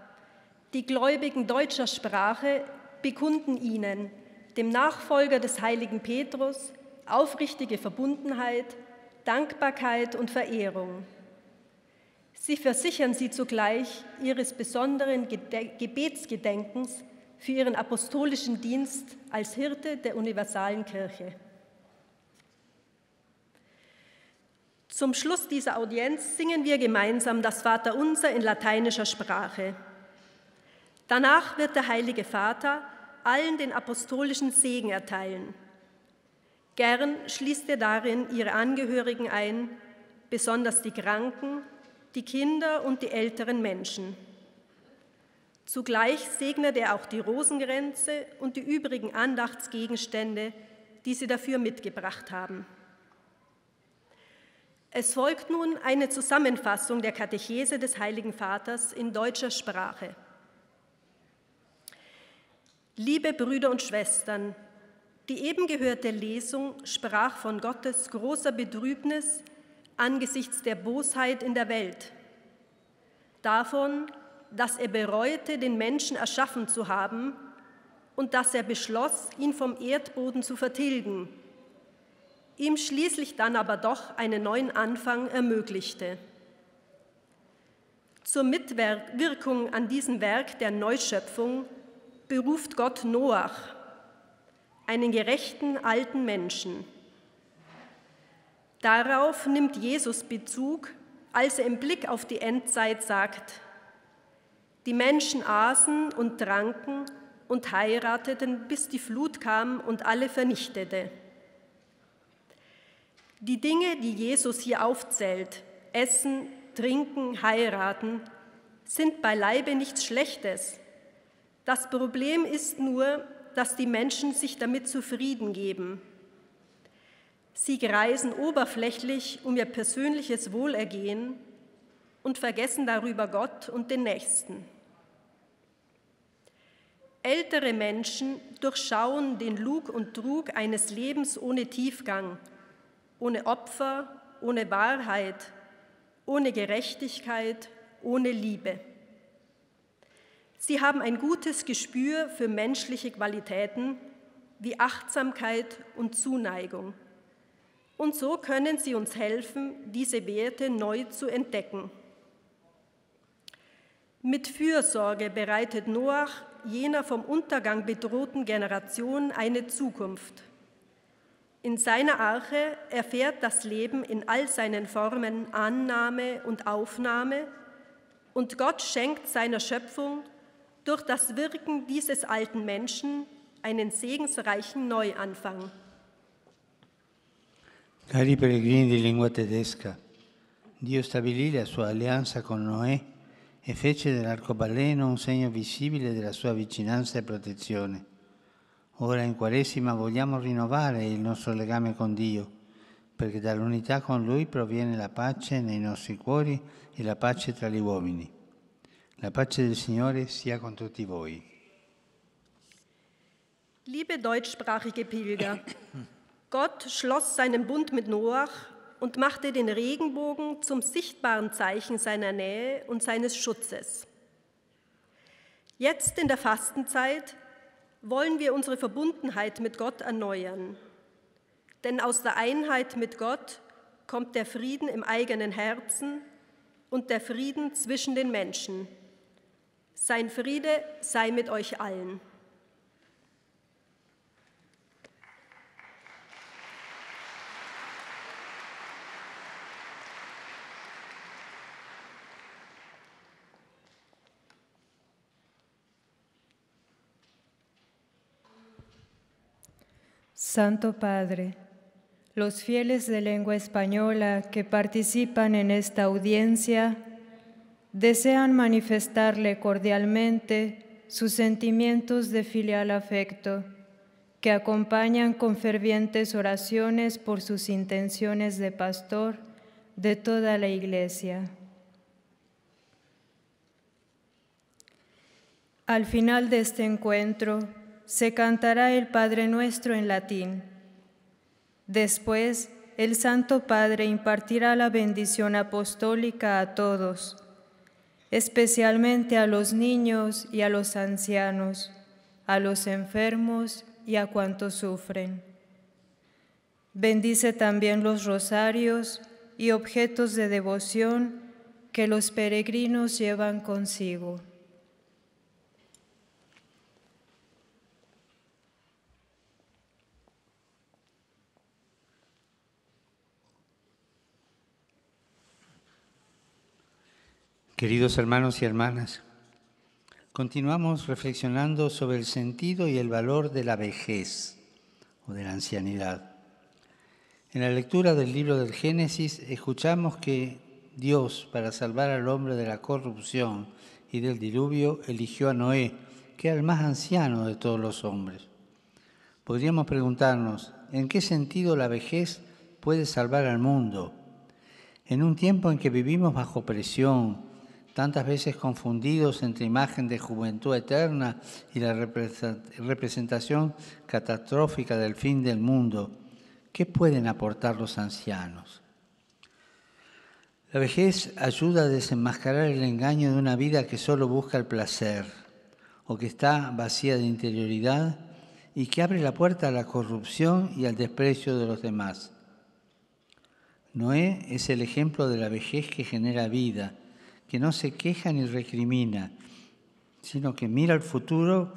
die Gläubigen deutscher Sprache bekunden Ihnen, dem Nachfolger des heiligen Petrus, aufrichtige Verbundenheit, Dankbarkeit und Verehrung. Sie versichern sie zugleich ihres besonderen Gebetsgedenkens für ihren apostolischen Dienst als Hirte der universalen Kirche. Zum Schluss dieser Audienz singen wir gemeinsam das Vaterunser in lateinischer Sprache. Danach wird der Heilige Vater allen den apostolischen Segen erteilen. Gern schließt er darin ihre Angehörigen ein, besonders die Kranken die Kinder und die älteren Menschen. Zugleich segnet er auch die Rosengrenze und die übrigen Andachtsgegenstände, die sie dafür mitgebracht haben. Es folgt nun eine Zusammenfassung der Katechese des Heiligen Vaters in deutscher Sprache. Liebe Brüder und Schwestern, die eben gehörte Lesung sprach von Gottes großer Betrübnis angesichts der Bosheit in der Welt, davon, dass er bereute, den Menschen erschaffen zu haben und dass er beschloss, ihn vom Erdboden zu vertilgen, ihm schließlich dann aber doch einen neuen Anfang ermöglichte. Zur Mitwirkung an diesem Werk der Neuschöpfung beruft Gott Noach, einen gerechten alten Menschen. Darauf nimmt Jesus Bezug, als er im Blick auf die Endzeit sagt, die Menschen aßen und tranken und heirateten, bis die Flut kam und alle vernichtete. Die Dinge, die Jesus hier aufzählt, Essen, Trinken, Heiraten, sind beileibe nichts Schlechtes. Das Problem ist nur, dass die Menschen sich damit zufrieden geben Sie greisen oberflächlich um ihr persönliches Wohlergehen und vergessen darüber Gott und den Nächsten. Ältere Menschen durchschauen den Lug und Trug eines Lebens ohne Tiefgang, ohne Opfer, ohne Wahrheit, ohne Gerechtigkeit, ohne Liebe. Sie haben ein gutes Gespür für menschliche Qualitäten wie Achtsamkeit und Zuneigung. Und so können sie uns helfen, diese Werte neu zu entdecken. Mit Fürsorge bereitet Noach jener vom Untergang bedrohten Generation eine Zukunft. In seiner Arche erfährt das Leben in all seinen Formen Annahme und Aufnahme und Gott schenkt seiner Schöpfung durch das Wirken dieses alten Menschen einen segensreichen Neuanfang. Cari pellegrini di lingua tedesca, Dio stabilì la sua alleanza con Noè e fece dell'arcobaleno un segno visibile della sua vicinanza e protezione. Ora in Quaresima vogliamo rinnovare il nostro legame con Dio, perché dall'unità con Lui proviene la pace nei nostri cuori e la pace tra gli uomini. La pace del Signore sia con tutti voi. Liebe deutschsprachige Pilger, *coughs* Gott schloss seinen Bund mit Noach und machte den Regenbogen zum sichtbaren Zeichen seiner Nähe und seines Schutzes. Jetzt in der Fastenzeit wollen wir unsere Verbundenheit mit Gott erneuern. Denn aus der Einheit mit Gott kommt der Frieden im eigenen Herzen und der Frieden zwischen den Menschen. Sein Friede sei mit euch allen. Santo Padre, los fieles de lengua española que participan en esta audiencia desean manifestarle cordialmente sus sentimientos de filial afecto, que acompañan con fervientes oraciones por sus intenciones de pastor de toda la Iglesia. Al final de este encuentro, se cantará el Padre Nuestro en latín. Después, el Santo Padre impartirá la bendición apostólica a todos, especialmente a los niños y a los ancianos, a los enfermos y a cuantos sufren. Bendice también los rosarios y objetos de devoción que los peregrinos llevan consigo. Queridos hermanos y hermanas, continuamos reflexionando sobre el sentido y el valor de la vejez o de la ancianidad. En la lectura del libro del Génesis escuchamos que Dios, para salvar al hombre de la corrupción y del diluvio, eligió a Noé, que era el más anciano de todos los hombres. Podríamos preguntarnos, ¿en qué sentido la vejez puede salvar al mundo? En un tiempo en que vivimos bajo presión, tantas veces confundidos entre imagen de juventud eterna y la representación catastrófica del fin del mundo, ¿qué pueden aportar los ancianos? La vejez ayuda a desenmascarar el engaño de una vida que solo busca el placer o que está vacía de interioridad y que abre la puerta a la corrupción y al desprecio de los demás. Noé es el ejemplo de la vejez que genera vida que no se queja ni recrimina, sino que mira al futuro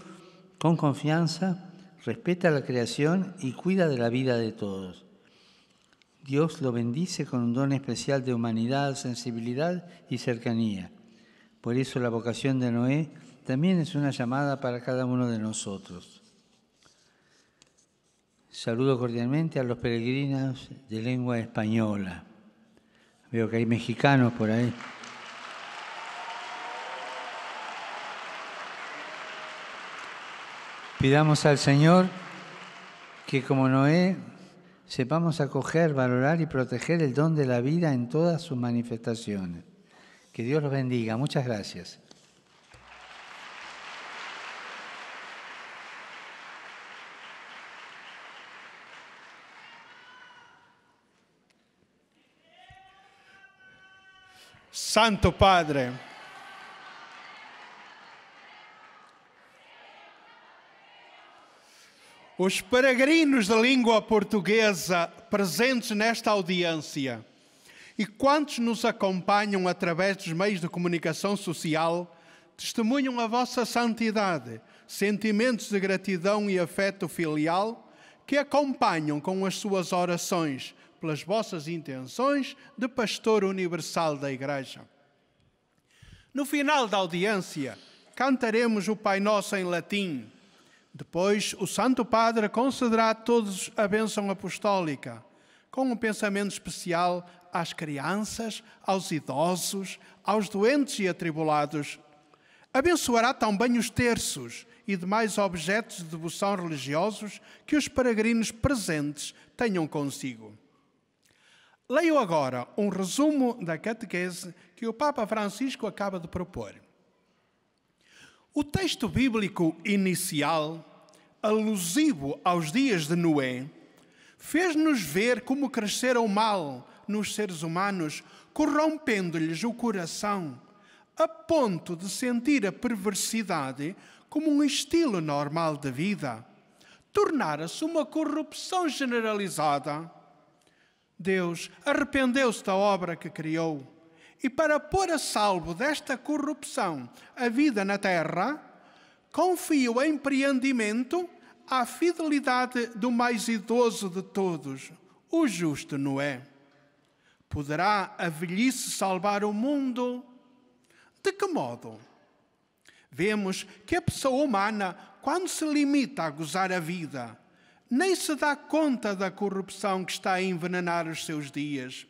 con confianza, respeta la creación y cuida de la vida de todos. Dios lo bendice con un don especial de humanidad, sensibilidad y cercanía. Por eso la vocación de Noé también es una llamada para cada uno de nosotros. Saludo cordialmente a los peregrinos de lengua española. Veo que hay mexicanos por ahí. Pidamos al Señor que como Noé sepamos acoger, valorar y proteger el don de la vida en todas sus manifestaciones. Que Dios los bendiga. Muchas gracias. Santo Padre. Os peregrinos da língua portuguesa presentes nesta audiência e quantos nos acompanham através dos meios de comunicação social testemunham a vossa santidade, sentimentos de gratidão e afeto filial que acompanham com as suas orações pelas vossas intenções de pastor universal da Igreja. No final da audiência, cantaremos o Pai Nosso em latim depois, o Santo Padre concederá a todos a bênção apostólica, com um pensamento especial às crianças, aos idosos, aos doentes e atribulados. Abençoará também os terços e demais objetos de devoção religiosos que os peregrinos presentes tenham consigo. Leio agora um resumo da catequese que o Papa Francisco acaba de propor. O texto bíblico inicial, alusivo aos dias de Noé, fez-nos ver como crescera o mal nos seres humanos, corrompendo-lhes o coração, a ponto de sentir a perversidade como um estilo normal de vida, tornara-se uma corrupção generalizada. Deus arrependeu-se da obra que criou e para pôr a salvo desta corrupção a vida na terra, confia o empreendimento à fidelidade do mais idoso de todos, o justo Noé. Poderá a velhice salvar o mundo? De que modo? Vemos que a pessoa humana, quando se limita a gozar a vida, nem se dá conta da corrupção que está a envenenar os seus dias.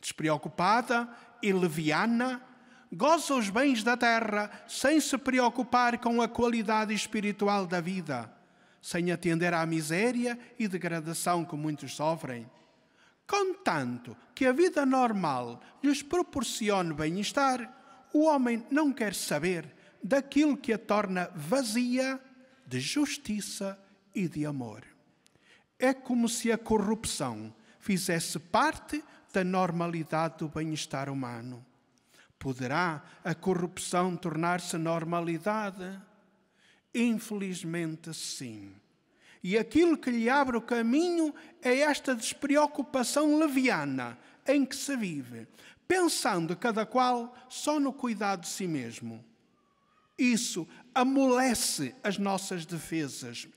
Despreocupada, e leviana, goza os bens da terra sem se preocupar com a qualidade espiritual da vida, sem atender à miséria e degradação que muitos sofrem. Contanto que a vida normal lhes proporcione bem-estar, o homem não quer saber daquilo que a torna vazia de justiça e de amor. É como se a corrupção fizesse parte da normalidade do bem-estar humano. Poderá a corrupção tornar-se normalidade? Infelizmente, sim. E aquilo que lhe abre o caminho é esta despreocupação leviana em que se vive, pensando cada qual só no cuidado de si mesmo. Isso amolece as nossas defesas,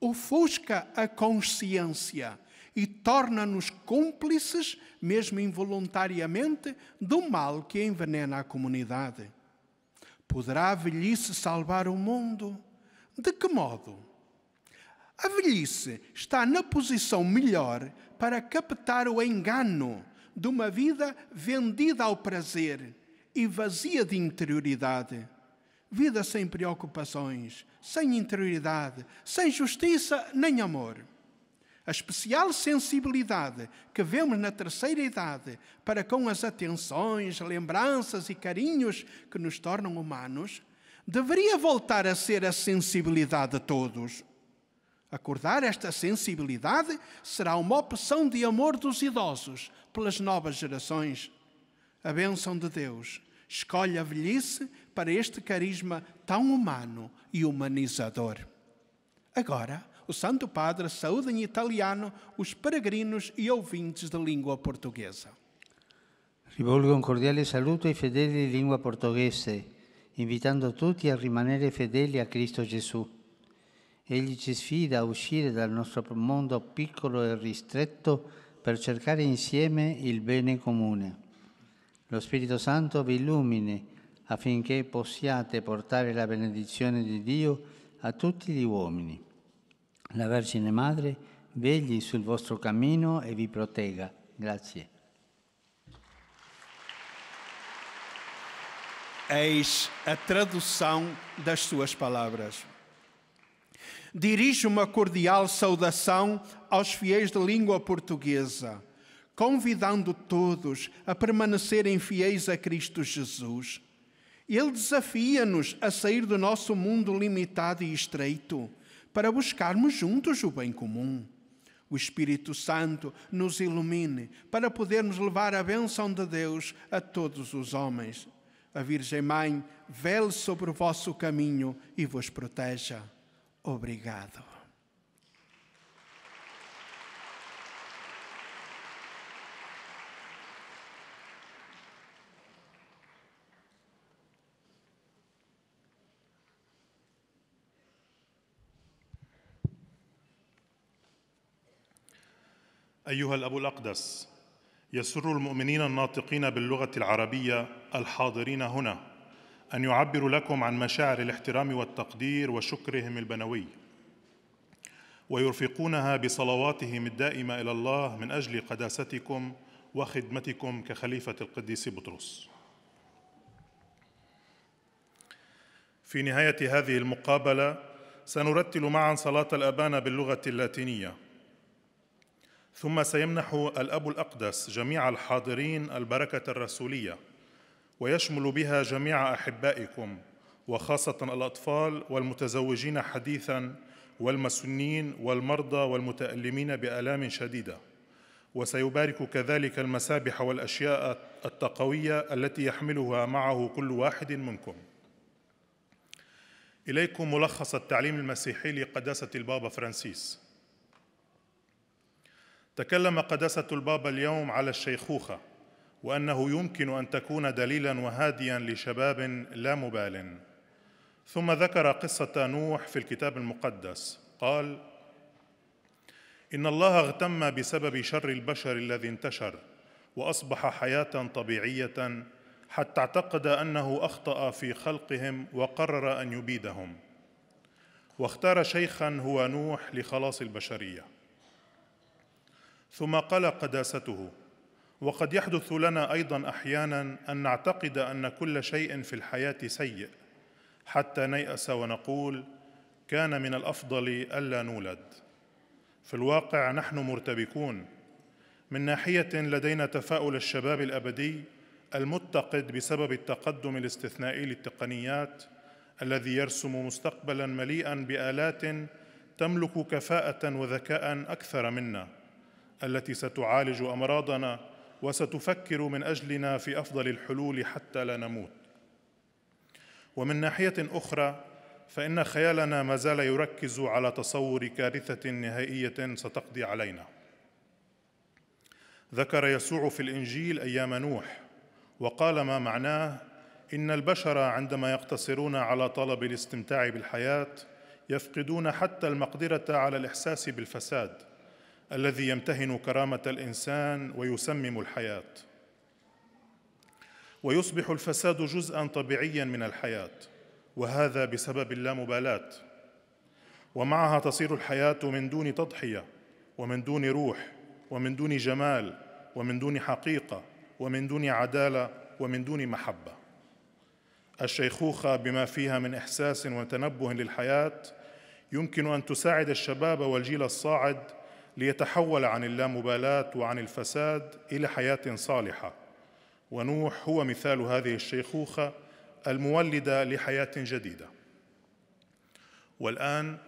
ofusca a consciência e torna-nos cúmplices, mesmo involuntariamente, do mal que envenena a comunidade. Poderá a velhice salvar o mundo? De que modo? A velhice está na posição melhor para captar o engano de uma vida vendida ao prazer e vazia de interioridade. Vida sem preocupações, sem interioridade, sem justiça nem amor. A especial sensibilidade que vemos na terceira idade para com as atenções, lembranças e carinhos que nos tornam humanos, deveria voltar a ser a sensibilidade de todos. Acordar esta sensibilidade será uma opção de amor dos idosos pelas novas gerações. A bênção de Deus escolhe a velhice para este carisma tão humano e humanizador. Agora, o Santo Padre saúda em italiano os peregrinos e ouvintes da língua portuguesa. Rivolgo un cordiale saluto ai fedeli di lingua portoghese, invitando tutti a rimanere fedeli a Cristo Gesù. Egli ci sfida a uscire dal nostro mondo piccolo e ristretto per cercare insieme il bene comune. Lo Spirito Santo vi illumini affinché possiate portare la benedizione di Dio a tutti gli uomini. La Vergine Madre vegli sul vostro cammino e vi protegga. Grazie. Eis a tradução das suas palavras. Dirijo uma cordial saudação aos fiéis de língua portuguesa, convidando todos a permanecerem fiéis a Cristo Jesus. Ele desafia-nos a sair do nosso mundo limitado e estreito para buscarmos juntos o bem comum. O Espírito Santo nos ilumine para podermos levar a bênção de Deus a todos os homens. A Virgem Mãe vele sobre o vosso caminho e vos proteja. Obrigado. أيها الأب الأقدس يسر المؤمنين الناطقين باللغة العربية الحاضرين هنا أن يعبروا لكم عن مشاعر الاحترام والتقدير وشكرهم البنوي ويرفقونها بصلواتهم الدائمة إلى الله من أجل قداستكم وخدمتكم كخليفة القديس بطرس في نهاية هذه المقابلة سنرتل معا صلاة الأبان باللغة اللاتينية ثم سيمنح الاب الاقدس جميع الحاضرين البركه الرسوليه ويشمل بها جميع احبائكم وخاصه الاطفال والمتزوجين حديثا والمسنين والمرضى والمتالمين بالام شديده وسيبارك كذلك المسابح والاشياء التقويه التي يحملها معه كل واحد منكم اليكم ملخص التعليم المسيحي لقداسه البابا فرانسيس تكلم قداسة البابا اليوم على الشيخوخة وأنه يمكن أن تكون دليلاً وهادياً لشباب لا مبال ثم ذكر قصة نوح في الكتاب المقدس قال إن الله اغتم بسبب شر البشر الذي انتشر وأصبح حياة طبيعية حتى اعتقد أنه أخطأ في خلقهم وقرر أن يبيدهم واختار شيخا هو نوح لخلاص البشريه ثم قال قداسته وقد يحدث لنا ايضا احيانا ان نعتقد ان كل شيء في الحياه سيء حتى نيأس ونقول كان من الافضل الا نولد في الواقع نحن مرتبكون من ناحيه لدينا تفاؤل الشباب الابدي المتقد بسبب التقدم الاستثنائي للتقنيات الذي يرسم مستقبلا مليئا بالات تملك كفاءه وذكاء اكثر منا التي ستعالج امراضنا وستفكر من اجلنا في افضل الحلول حتى لا نموت ومن ناحيه اخرى فان خيالنا ما زال يركز على تصور كارثه نهائيه ستقضي علينا ذكر يسوع في الانجيل ايام نوح وقال ما معناه ان البشر عندما يقتصرون على طلب الاستمتاع بالحياه يفقدون حتى المقدره على الاحساس بالفساد الذي يمتهن كرامه الانسان ويسمم الحياه ويصبح الفساد جزءا طبيعيا من الحياه وهذا بسبب اللامبالاه ومعها تصير الحياه من دون تضحيه ومن دون روح ومن دون جمال ومن دون حقيقه ومن دون عداله ومن دون محبه الشيخوخه بما فيها من احساس وتنبه للحياه يمكن ان تساعد الشباب والجيل الصاعد ليتحول عن اللامبالاه وعن الفساد الى حياه صالحه ونوح هو مثال هذه الشيخوخه المولده لحياه جديده والان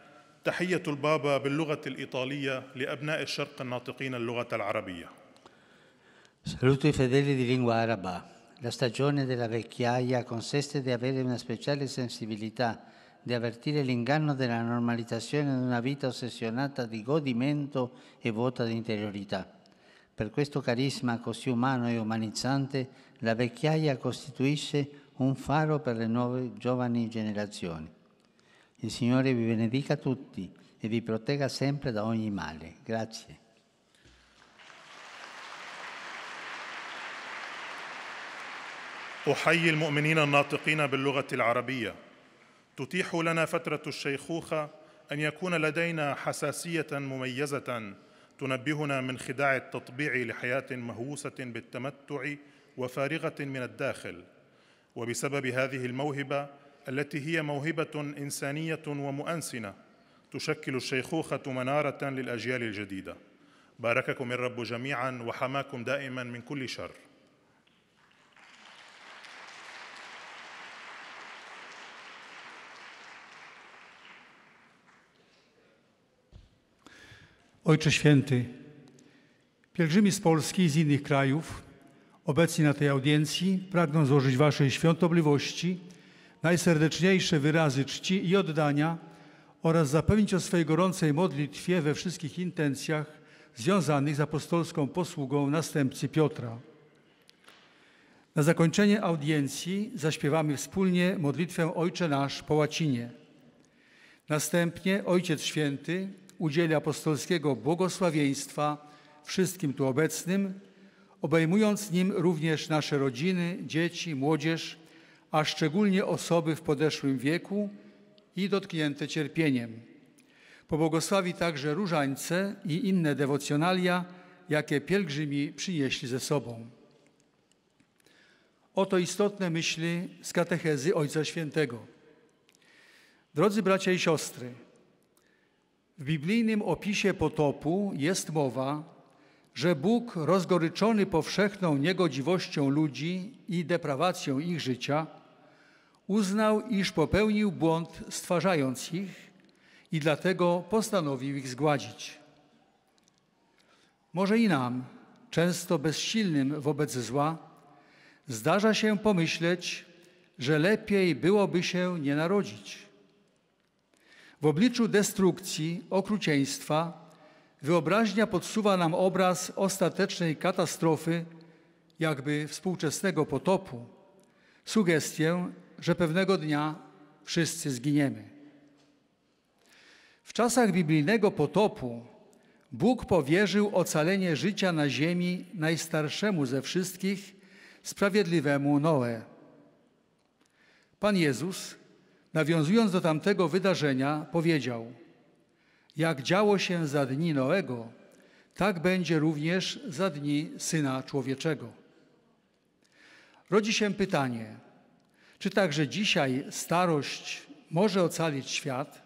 تحيه البابا باللغه الايطاليه لابناء الشرق الناطقين اللغه العربيه Saluto i fedeli di lingua araba. La stagione della vecchiaia consiste di avere una speciale sensibilità di avvertire l'inganno della normalizzazione di una vita ossessionata di godimento e vuota di interiorità. Per questo carisma così umano e umanizzante, la vecchiaia costituisce un faro per le nuove giovani generazioni. Il Signore vi benedica tutti e vi protegga sempre da ogni male. Grazie. احيي المؤمنين الناطقين باللغه العربيه تتيح لنا فترة الشيخوخة أن يكون لدينا حساسية مميزة تنبهنا من خداع التطبيع لحياة مهووسة بالتمتع وفارغة من الداخل وبسبب هذه الموهبة التي هي موهبة إنسانية ومؤنسنة تشكل الشيخوخة منارة للأجيال الجديدة بارككم الرب جميعا وحماكم دائما من كل شر Ojcze Święty, pielgrzymi z Polski i z innych krajów obecni na tej audiencji pragną złożyć Waszej świątobliwości najserdeczniejsze wyrazy czci i oddania oraz zapewnić o swojej gorącej modlitwie we wszystkich intencjach związanych z apostolską posługą następcy Piotra. Na zakończenie audiencji zaśpiewamy wspólnie modlitwę Ojcze Nasz po łacinie. Następnie Ojciec Święty udzieli apostolskiego błogosławieństwa wszystkim tu obecnym, obejmując nim również nasze rodziny, dzieci, młodzież, a szczególnie osoby w podeszłym wieku i dotknięte cierpieniem. Pobłogosławi także różańce i inne dewocjonalia, jakie pielgrzymi przynieśli ze sobą. Oto istotne myśli z katechezy Ojca Świętego. Drodzy bracia i siostry, w biblijnym opisie potopu jest mowa, że Bóg rozgoryczony powszechną niegodziwością ludzi i deprawacją ich życia, uznał, iż popełnił błąd stwarzając ich i dlatego postanowił ich zgładzić. Może i nam, często bezsilnym wobec zła, zdarza się pomyśleć, że lepiej byłoby się nie narodzić. W obliczu destrukcji, okrucieństwa, wyobraźnia podsuwa nam obraz ostatecznej katastrofy, jakby współczesnego potopu, sugestię, że pewnego dnia wszyscy zginiemy. W czasach biblijnego potopu Bóg powierzył ocalenie życia na ziemi najstarszemu ze wszystkich, sprawiedliwemu Noe. Pan Jezus Nawiązując do tamtego wydarzenia, powiedział: Jak działo się za dni Noego, tak będzie również za dni Syna Człowieczego. Rodzi się pytanie, czy także dzisiaj starość może ocalić świat?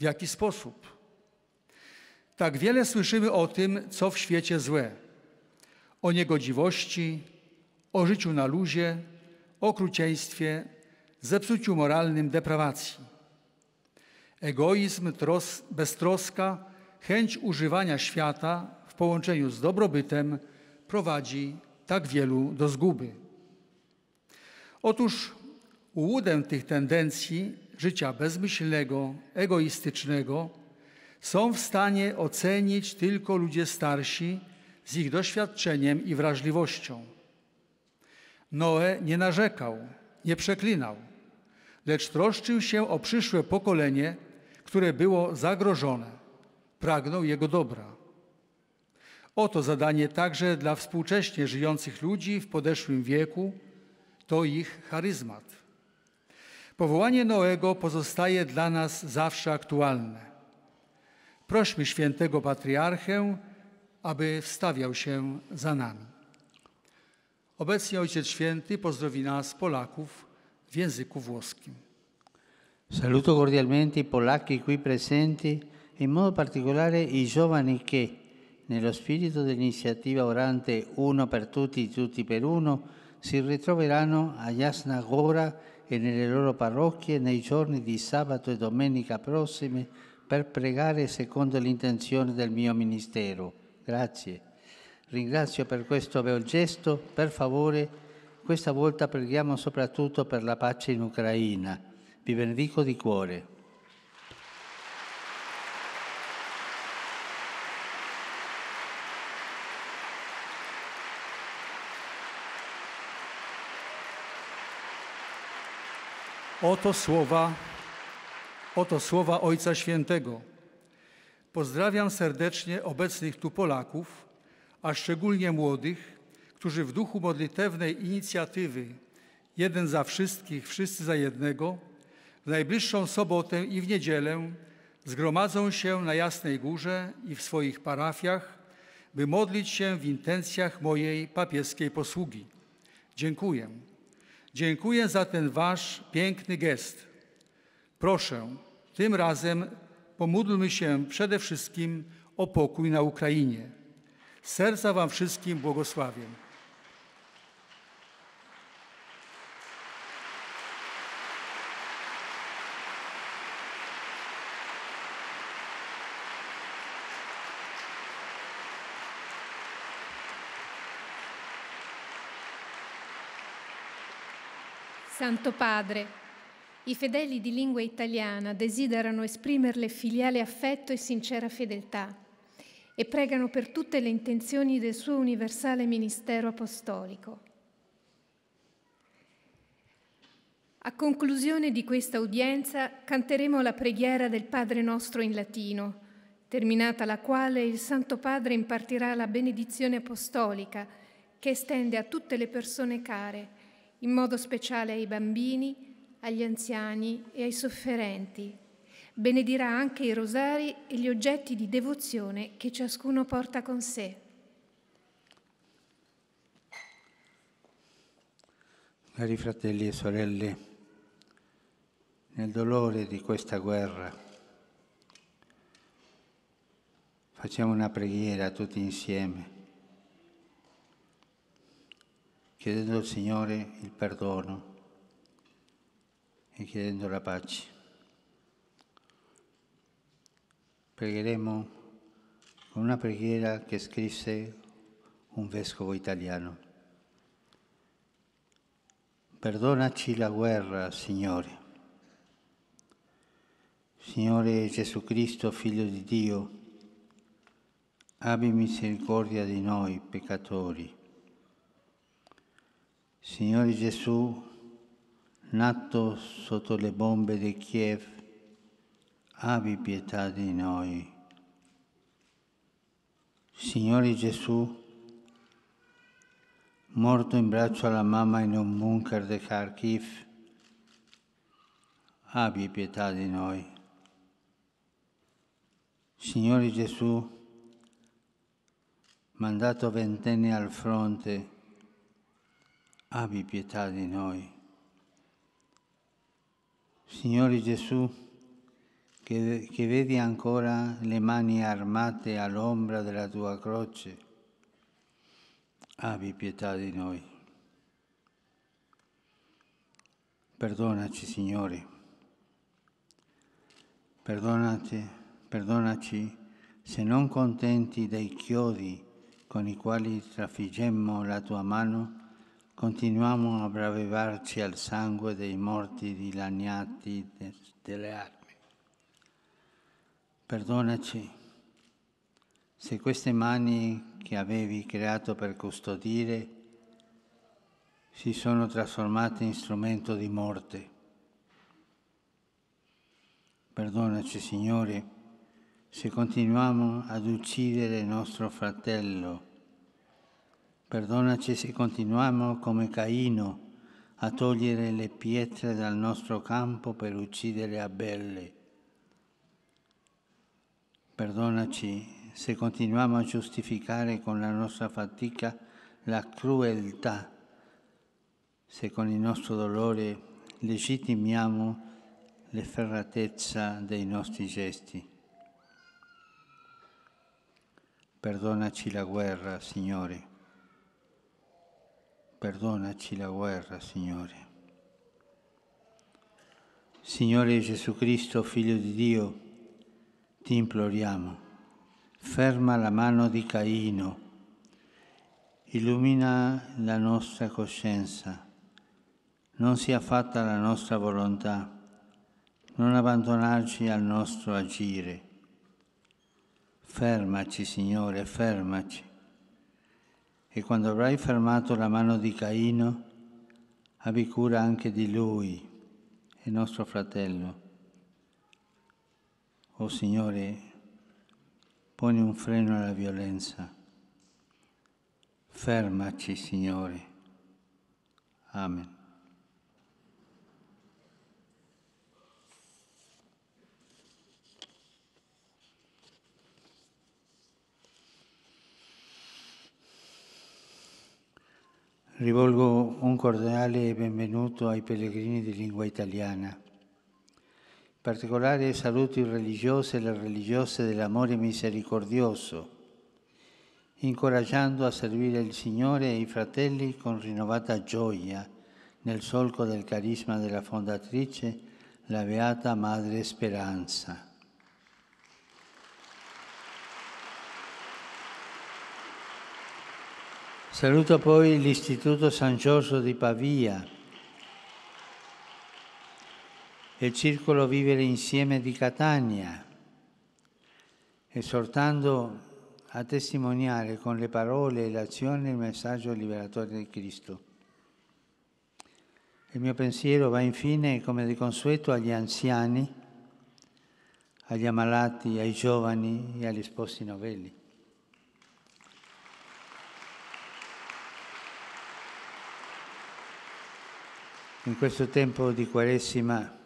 W jaki sposób? Tak wiele słyszymy o tym, co w świecie złe, o niegodziwości, o życiu na luzie, o okrucieństwie, zepsuciu moralnym deprawacji. Egoizm, tros, beztroska, chęć używania świata w połączeniu z dobrobytem prowadzi tak wielu do zguby. Otóż ułudem tych tendencji życia bezmyślnego, egoistycznego są w stanie ocenić tylko ludzie starsi z ich doświadczeniem i wrażliwością. Noe nie narzekał, nie przeklinał lecz troszczył się o przyszłe pokolenie, które było zagrożone. Pragnął jego dobra. Oto zadanie także dla współcześnie żyjących ludzi w podeszłym wieku to ich charyzmat. Powołanie Noego pozostaje dla nas zawsze aktualne. Prośmy świętego patriarchę, aby wstawiał się za nami. Obecnie Ojciec Święty pozdrowi nas, Polaków, w języku włoskim. Saluto cordialmente i polacchi qui presenti, in modo particolare i giovani che, nello spirito dell'iniziativa orante Uno per tutti, tutti per uno, si ritroveranno a Jasna Gora e nelle loro parrocchie nei giorni di sabato e domenica prossimi per pregare secondo l'intenzione del mio ministero. Grazie. Ringrazio per questo bel gesto, per favore Questa volta preghiamo soprattutto per la pace in Ucraina. Vi benedico di cuore. Oto słowa, oto słowa Ojca Świętego. Pozdrawiam serdecznie obecnych tu Polaków, a szczególnie młodych, którzy w duchu modlitewnej inicjatywy jeden za wszystkich, wszyscy za jednego, w najbliższą sobotę i w niedzielę zgromadzą się na Jasnej Górze i w swoich parafiach, by modlić się w intencjach mojej papieskiej posługi. Dziękuję. Dziękuję za ten wasz piękny gest. Proszę, tym razem pomódlmy się przede wszystkim o pokój na Ukrainie. Serca wam wszystkim błogosławię. Santo Padre. I fedeli di lingua italiana desiderano esprimerle filiale affetto e sincera fedeltà e pregano per tutte le intenzioni del suo universale ministero apostolico. A conclusione di questa udienza canteremo la preghiera del Padre nostro in latino, terminata la quale il Santo Padre impartirà la benedizione apostolica che estende a tutte le persone care in modo speciale ai bambini, agli anziani e ai sofferenti. Benedirà anche i rosari e gli oggetti di devozione che ciascuno porta con sé. Cari fratelli e sorelle, nel dolore di questa guerra facciamo una preghiera tutti insieme chiedendo al Signore il perdono e chiedendo la pace. Pregheremo con una preghiera che scrisse un vescovo italiano. Perdonaci la guerra, Signore. Signore Gesù Cristo, Figlio di Dio, abbi misericordia di noi peccatori Signore Gesù, nato sotto le bombe di Kiev, abbi pietà di noi. Signore Gesù, morto in braccio alla mamma in un bunker di Kharkiv, abbi pietà di noi. Signore Gesù, mandato ventenne al fronte, abbi pietà di noi. Signore Gesù, che, che vedi ancora le mani armate all'ombra della tua croce, abbi pietà di noi. Perdonaci, Signore. Perdonate, perdonaci se non contenti dei chiodi con i quali trafiggemmo la tua mano continuiamo a bravevarci al sangue dei morti dilaniati de, delle armi. Perdonaci se queste mani che avevi creato per custodire si sono trasformate in strumento di morte. Perdonaci, Signore, se continuiamo ad uccidere nostro fratello Perdonaci se continuiamo come Caino a togliere le pietre dal nostro campo per uccidere Abelle. Perdonaci se continuiamo a giustificare con la nostra fatica la crueltà, se con il nostro dolore legittimiamo l'efferratezza dei nostri gesti. Perdonaci la guerra, Signore. Perdonaci la guerra, Signore. Signore Gesù Cristo, Figlio di Dio, ti imploriamo, ferma la mano di Caino, illumina la nostra coscienza, non sia fatta la nostra volontà, non abbandonarci al nostro agire. Fermaci, Signore, fermaci e quando avrai fermato la mano di Caino, abbi cura anche di lui, il nostro fratello. O Signore, poni un freno alla violenza. Fermaci, Signore. Amen. rivolgo un cordiale benvenuto ai pellegrini di lingua italiana. In particolare saluto i religiosi e le religiose dell'amore misericordioso, incoraggiando a servire il Signore e i fratelli con rinnovata gioia nel solco del carisma della fondatrice, la Beata Madre Speranza. Saluto poi l'Istituto San Giorgio di Pavia e il Circolo Vivere Insieme di Catania, esortando a testimoniare con le parole e le azioni il messaggio liberatore di Cristo. Il mio pensiero va infine, come di consueto, agli anziani, agli ammalati, ai giovani e agli sposi novelli. in questo tempo di Quaresima,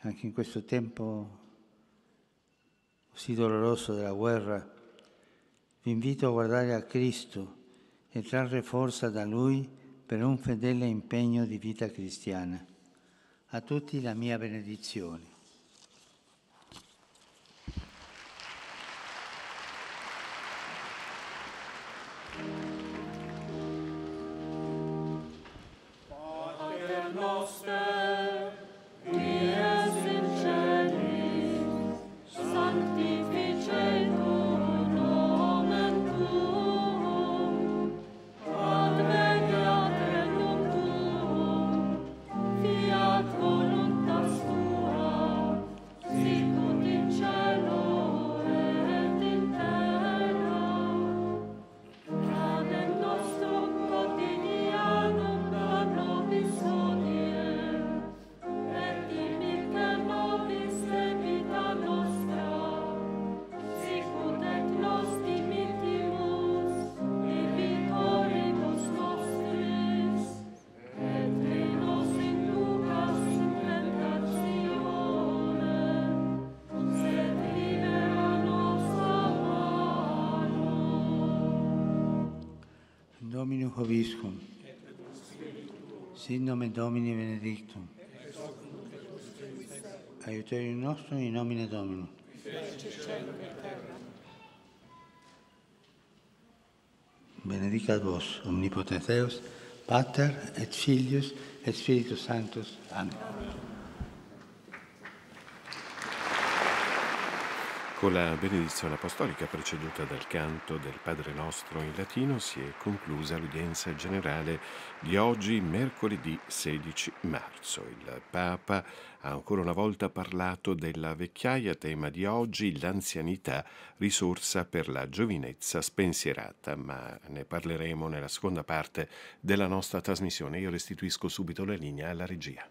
anche in questo tempo così doloroso della guerra, vi invito a guardare a Cristo e trarre forza da Lui per un fedele impegno di vita cristiana. A tutti la mia benedizione. Jesus. Sin nome Domini benedictum. Aiuterium nostro in nomine Domino. Benedica vos, omnipotens Pater et Filius et Spiritus Sanctus. Amen. Con ecco la benedizione apostolica preceduta dal canto del Padre nostro in latino si è conclusa l'udienza generale di oggi, mercoledì 16 marzo. Il Papa ha ancora una volta parlato della vecchiaia, tema di oggi, l'anzianità, risorsa per la giovinezza spensierata, ma ne parleremo nella seconda parte della nostra trasmissione. Io restituisco subito la linea alla regia.